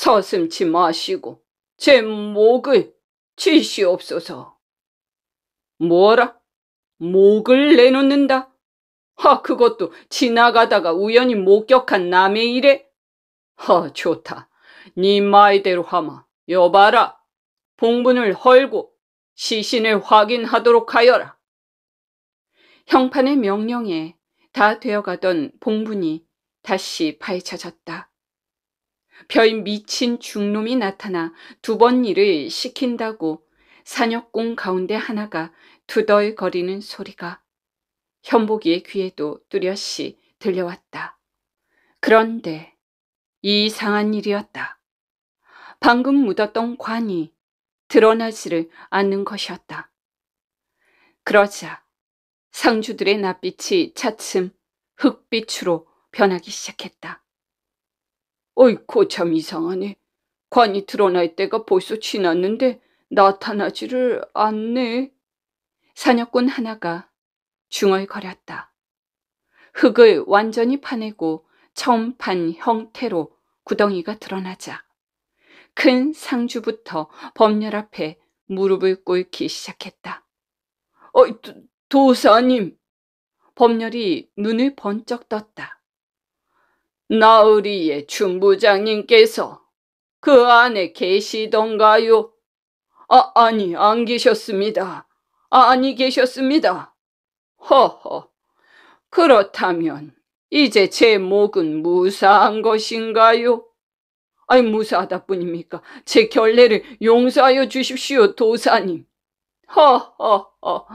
서슴치 마시고 제 목을 치시옵소서. 뭐라? 목을 내놓는다? 아, 그것도 지나가다가 우연히 목격한 남의 일에? 아, 좋다. 네 말대로 하마. 여봐라. 봉분을 헐고 시신을 확인하도록 하여라. 형판의 명령에 다 되어가던 봉분이 다시 파헤쳐졌다. 별 미친 중놈이 나타나 두 번 일을 시킨다고 산역공 가운데 하나가 두덜거리는 소리가 현복이의 귀에도 뚜렷이 들려왔다. 그런데 이상한 일이었다. 방금 묻었던 관이 드러나지를 않는 것이었다. 그러자 상주들의 낯빛이 차츰 흑빛으로 변하기 시작했다. 어이코 참 이상하네. 관이 드러날 때가 벌써 지났는데 나타나지를 않네. 사냥꾼 하나가 중얼거렸다. 흙을 완전히 파내고 처음 판 형태로 구덩이가 드러나자 큰 상주부터 법렬 앞에 무릎을 꿇기 시작했다. 어이, 도, 도사님! 법렬이 눈을 번쩍 떴다. 나으리의 춘부장님께서 그 안에 계시던가요? 아, 아니, 안 계셨습니다. 아, 아니, 계셨습니다. 허허, 그렇다면 이제 제 목은 무사한 것인가요? 아이, 무사하다 뿐입니까? 제 결례를 용서하여 주십시오, 도사님. 허허허,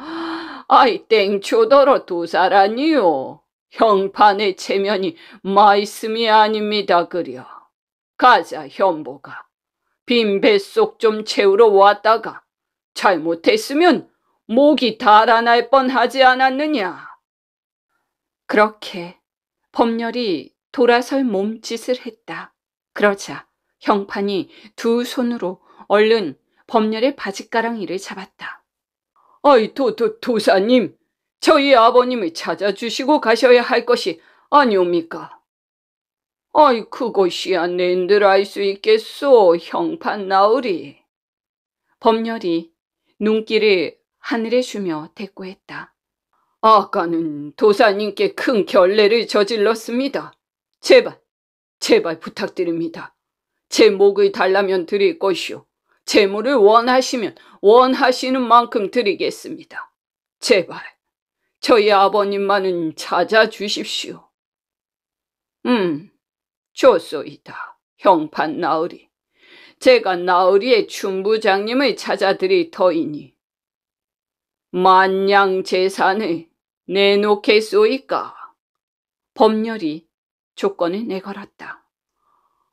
아이, 땡초더러 도사라니요. 형판의 체면이 말씀이 아닙니다 그려. 가자 현보가. 빈 뱃속 좀 채우러 왔다가 잘못했으면 목이 달아날 뻔하지 않았느냐. 그렇게 법렬이 돌아설 몸짓을 했다. 그러자 형판이 두 손으로 얼른 법렬의 바지가랑이를 잡았다. 아이 도, 도, 도사님 저희 아버님을 찾아주시고 가셔야 할 것이 아니옵니까? 아이 그것이 안내들알 수 있겠소 형판 나으리. 법렬이 눈길을 하늘에 주며 대꾸했다. 아까는 도사님께 큰 결례를 저질렀습니다. 제발, 제발 부탁드립니다. 제 목을 달라면 드릴 것이오. 재물을 원하시면 원하시는 만큼 드리겠습니다. 제발. 저희 아버님만은 찾아주십시오. 음, 좋소이다. 형판 나으리. 제가 나으리의 춘부장님을 찾아드릴 터이니 만냥 재산을 내놓겠소이까? 법렬이 조건을 내걸었다.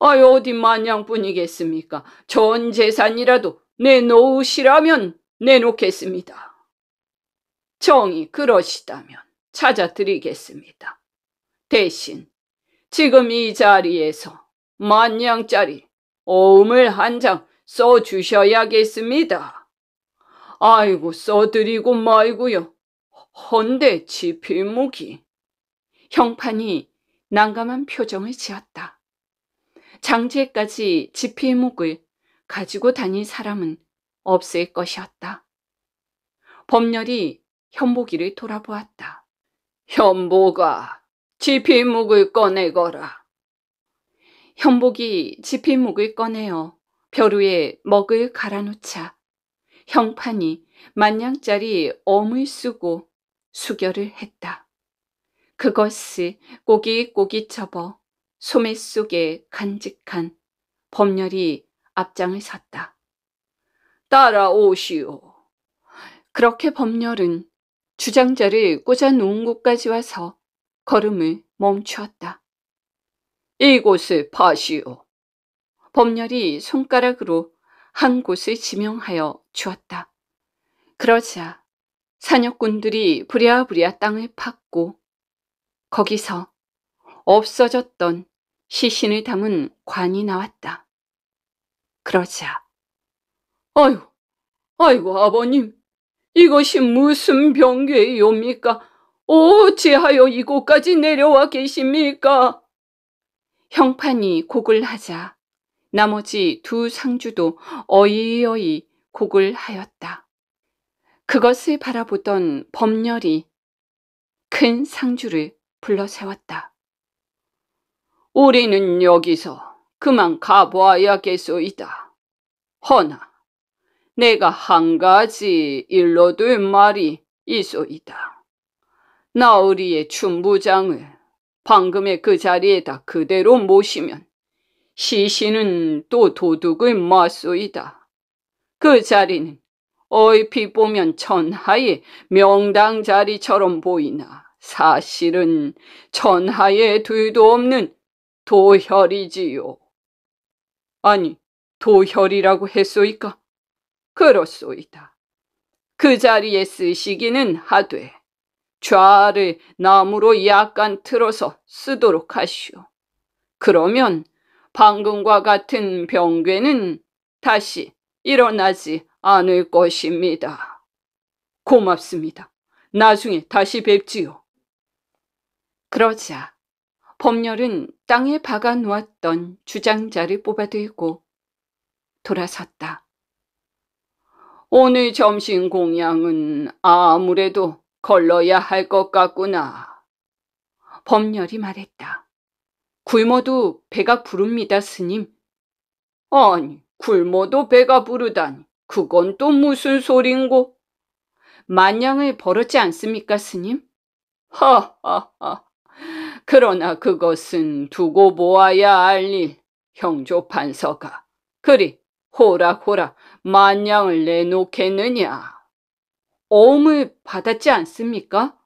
아유 어디 만냥뿐이겠습니까전 재산이라도 내놓으시라면 내놓겠습니다. 정이 그러시다면 찾아드리겠습니다. 대신 지금 이 자리에서 만냥짜리 오음을 한 장 써주셔야겠습니다. 아이고 써드리고 말고요. 헌데 지필무기. 형판이 난감한 표정을 지었다. 장제까지 지필목을 가지고 다닌 사람은 없을 것이었다. 법렬이 현복이를 돌아보았다. 현복아, 지필묵을 꺼내거라. 현복이 지필묵을 꺼내어 벼루에 먹을 갈아놓자 형판이 만냥짜리 엄을 쓰고 수결을 했다. 그것이꼬깃꼬깃 접어 소매 속에 간직한 법렬이 앞장을 섰다. 따라오시오. 그렇게 법렬은 주장자를 꽂아놓은 곳까지 와서 걸음을 멈추었다. 이곳을 파시오. 법렬이 손가락으로 한 곳을 지명하여 주었다. 그러자 사녀꾼들이 부랴부랴 땅을 팠고 거기서 없어졌던 시신을 담은 관이 나왔다. 그러자 아유, 아이고 아버님, 이것이 무슨 병괴이옵니까? 어찌하여 이곳까지 내려와 계십니까? 형판이 곡을 하자 나머지 두 상주도 어이어이 곡을 하였다. 그것을 바라보던 범렬이 큰 상주를 불러 세웠다. 우리는 여기서 그만 가보아야겠소이다. 허나 내가 한 가지 일로 된 말이 있소이다. 나으리의 춘부장을 방금의 그 자리에다 그대로 모시면 시신은 또 도둑을 맞소이다. 그 자리는 얼핏 보면 천하의 명당 자리처럼 보이나 사실은 천하의 둘도 없는 도혈이지요. 아니, 도혈이라고 했소이까? 그렇소이다. 그 자리에 쓰시기는 하되 좌를 나무로 약간 틀어서 쓰도록 하시오. 그러면 방금과 같은 병괴는 다시 일어나지 않을 것입니다. 고맙습니다. 나중에 다시 뵙지요. 그러자 법렬은 땅에 박아 놓았던 주장자를 뽑아들고 돌아섰다. 오늘 점심 공양은 아무래도 걸러야 할 것 같구나. 범렬이 말했다. 굶어도 배가 부릅니다, 스님. 아니, 굶어도 배가 부르다니. 그건 또 무슨 소린고? 만냥을 벌었지 않습니까, 스님? 하하하. 그러나 그것은 두고 보아야 할 일, 형조 판서가. 그리 호락호락 만냥을 내놓겠느냐? 어음을 받았지 않습니까?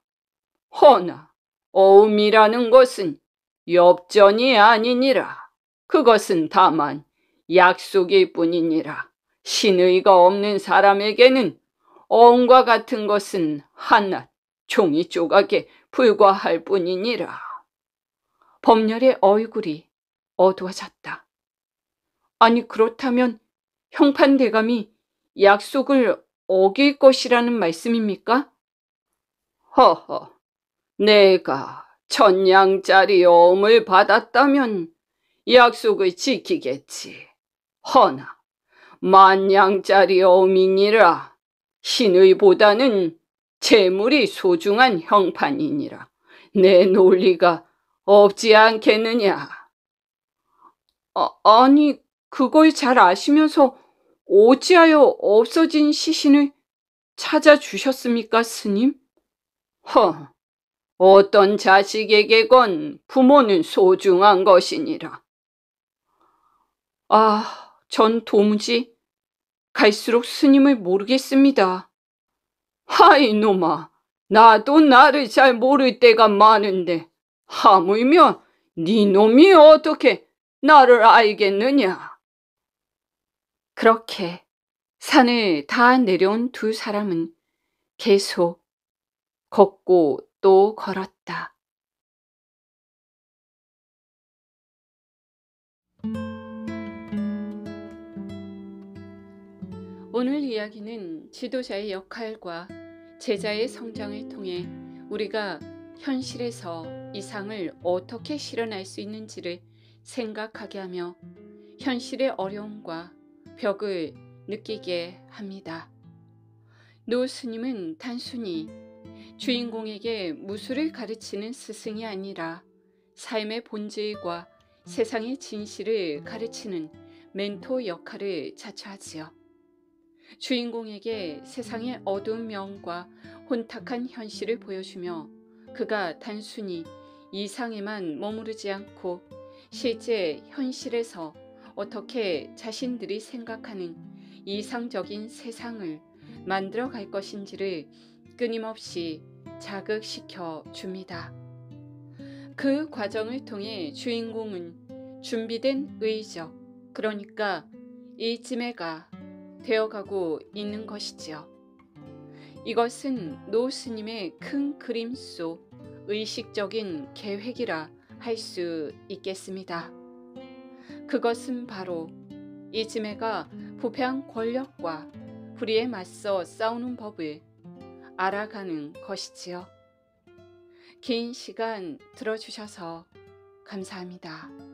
허나 어음이라는 것은 엽전이 아니니라. 그것은 다만 약속일 뿐이니라. 신의가 없는 사람에게는 어음과 같은 것은 한낱 종이 조각에 불과할 뿐이니라. 법렬의 얼굴이 어두워졌다. 아니 그렇다면 형판대감이 약속을 어길 것이라는 말씀입니까? 허허, 내가 천냥짜리 어음을 받았다면 약속을 지키겠지. 허나 만냥짜리 어음이니라 신의보다는 재물이 소중한 형판이니라 내 논리가 없지 않겠느냐. 아, 아니, 그걸 잘 아시면서 어찌하여 없어진 시신을 찾아주셨습니까, 스님? 허, 어떤 자식에게건 부모는 소중한 것이니라. 아, 전 도무지 갈수록 스님을 모르겠습니다. 하이 놈아, 나도 나를 잘 모를 때가 많은데 하물며 네 놈이 어떻게 나를 알겠느냐? 그렇게 산을 다 내려온 두 사람은 계속 걷고 또 걸었다. 오늘 이야기는 지도자의 역할과 제자의 성장을 통해 우리가 현실에서 이상을 어떻게 실현할 수 있는지를 생각하게 하며 현실의 어려움과 벽을 느끼게 합니다. 노 스님은 단순히 주인공에게 무술을 가르치는 스승이 아니라 삶의 본질과 세상의 진실을 가르치는 멘토 역할을 자처하지요. 주인공에게 세상의 어두운 면과 혼탁한 현실을 보여주며 그가 단순히 이상에만 머무르지 않고 실제 현실에서 어떻게 자신들이 생각하는 이상적인 세상을 만들어 갈 것인지를 끊임없이 자극시켜 줍니다. 그 과정을 통해 주인공은 준비된 의적, 그러니까 이지매가 되어가고 있는 것이지요. 이것은 노 스님의 큰 그림 속 의식적인 계획이라 할 수 있겠습니다. 그것은 바로 이 지매가 부패한 권력과 불의에 맞서 싸우는 법을 알아가는 것이지요. 긴 시간 들어주셔서 감사합니다.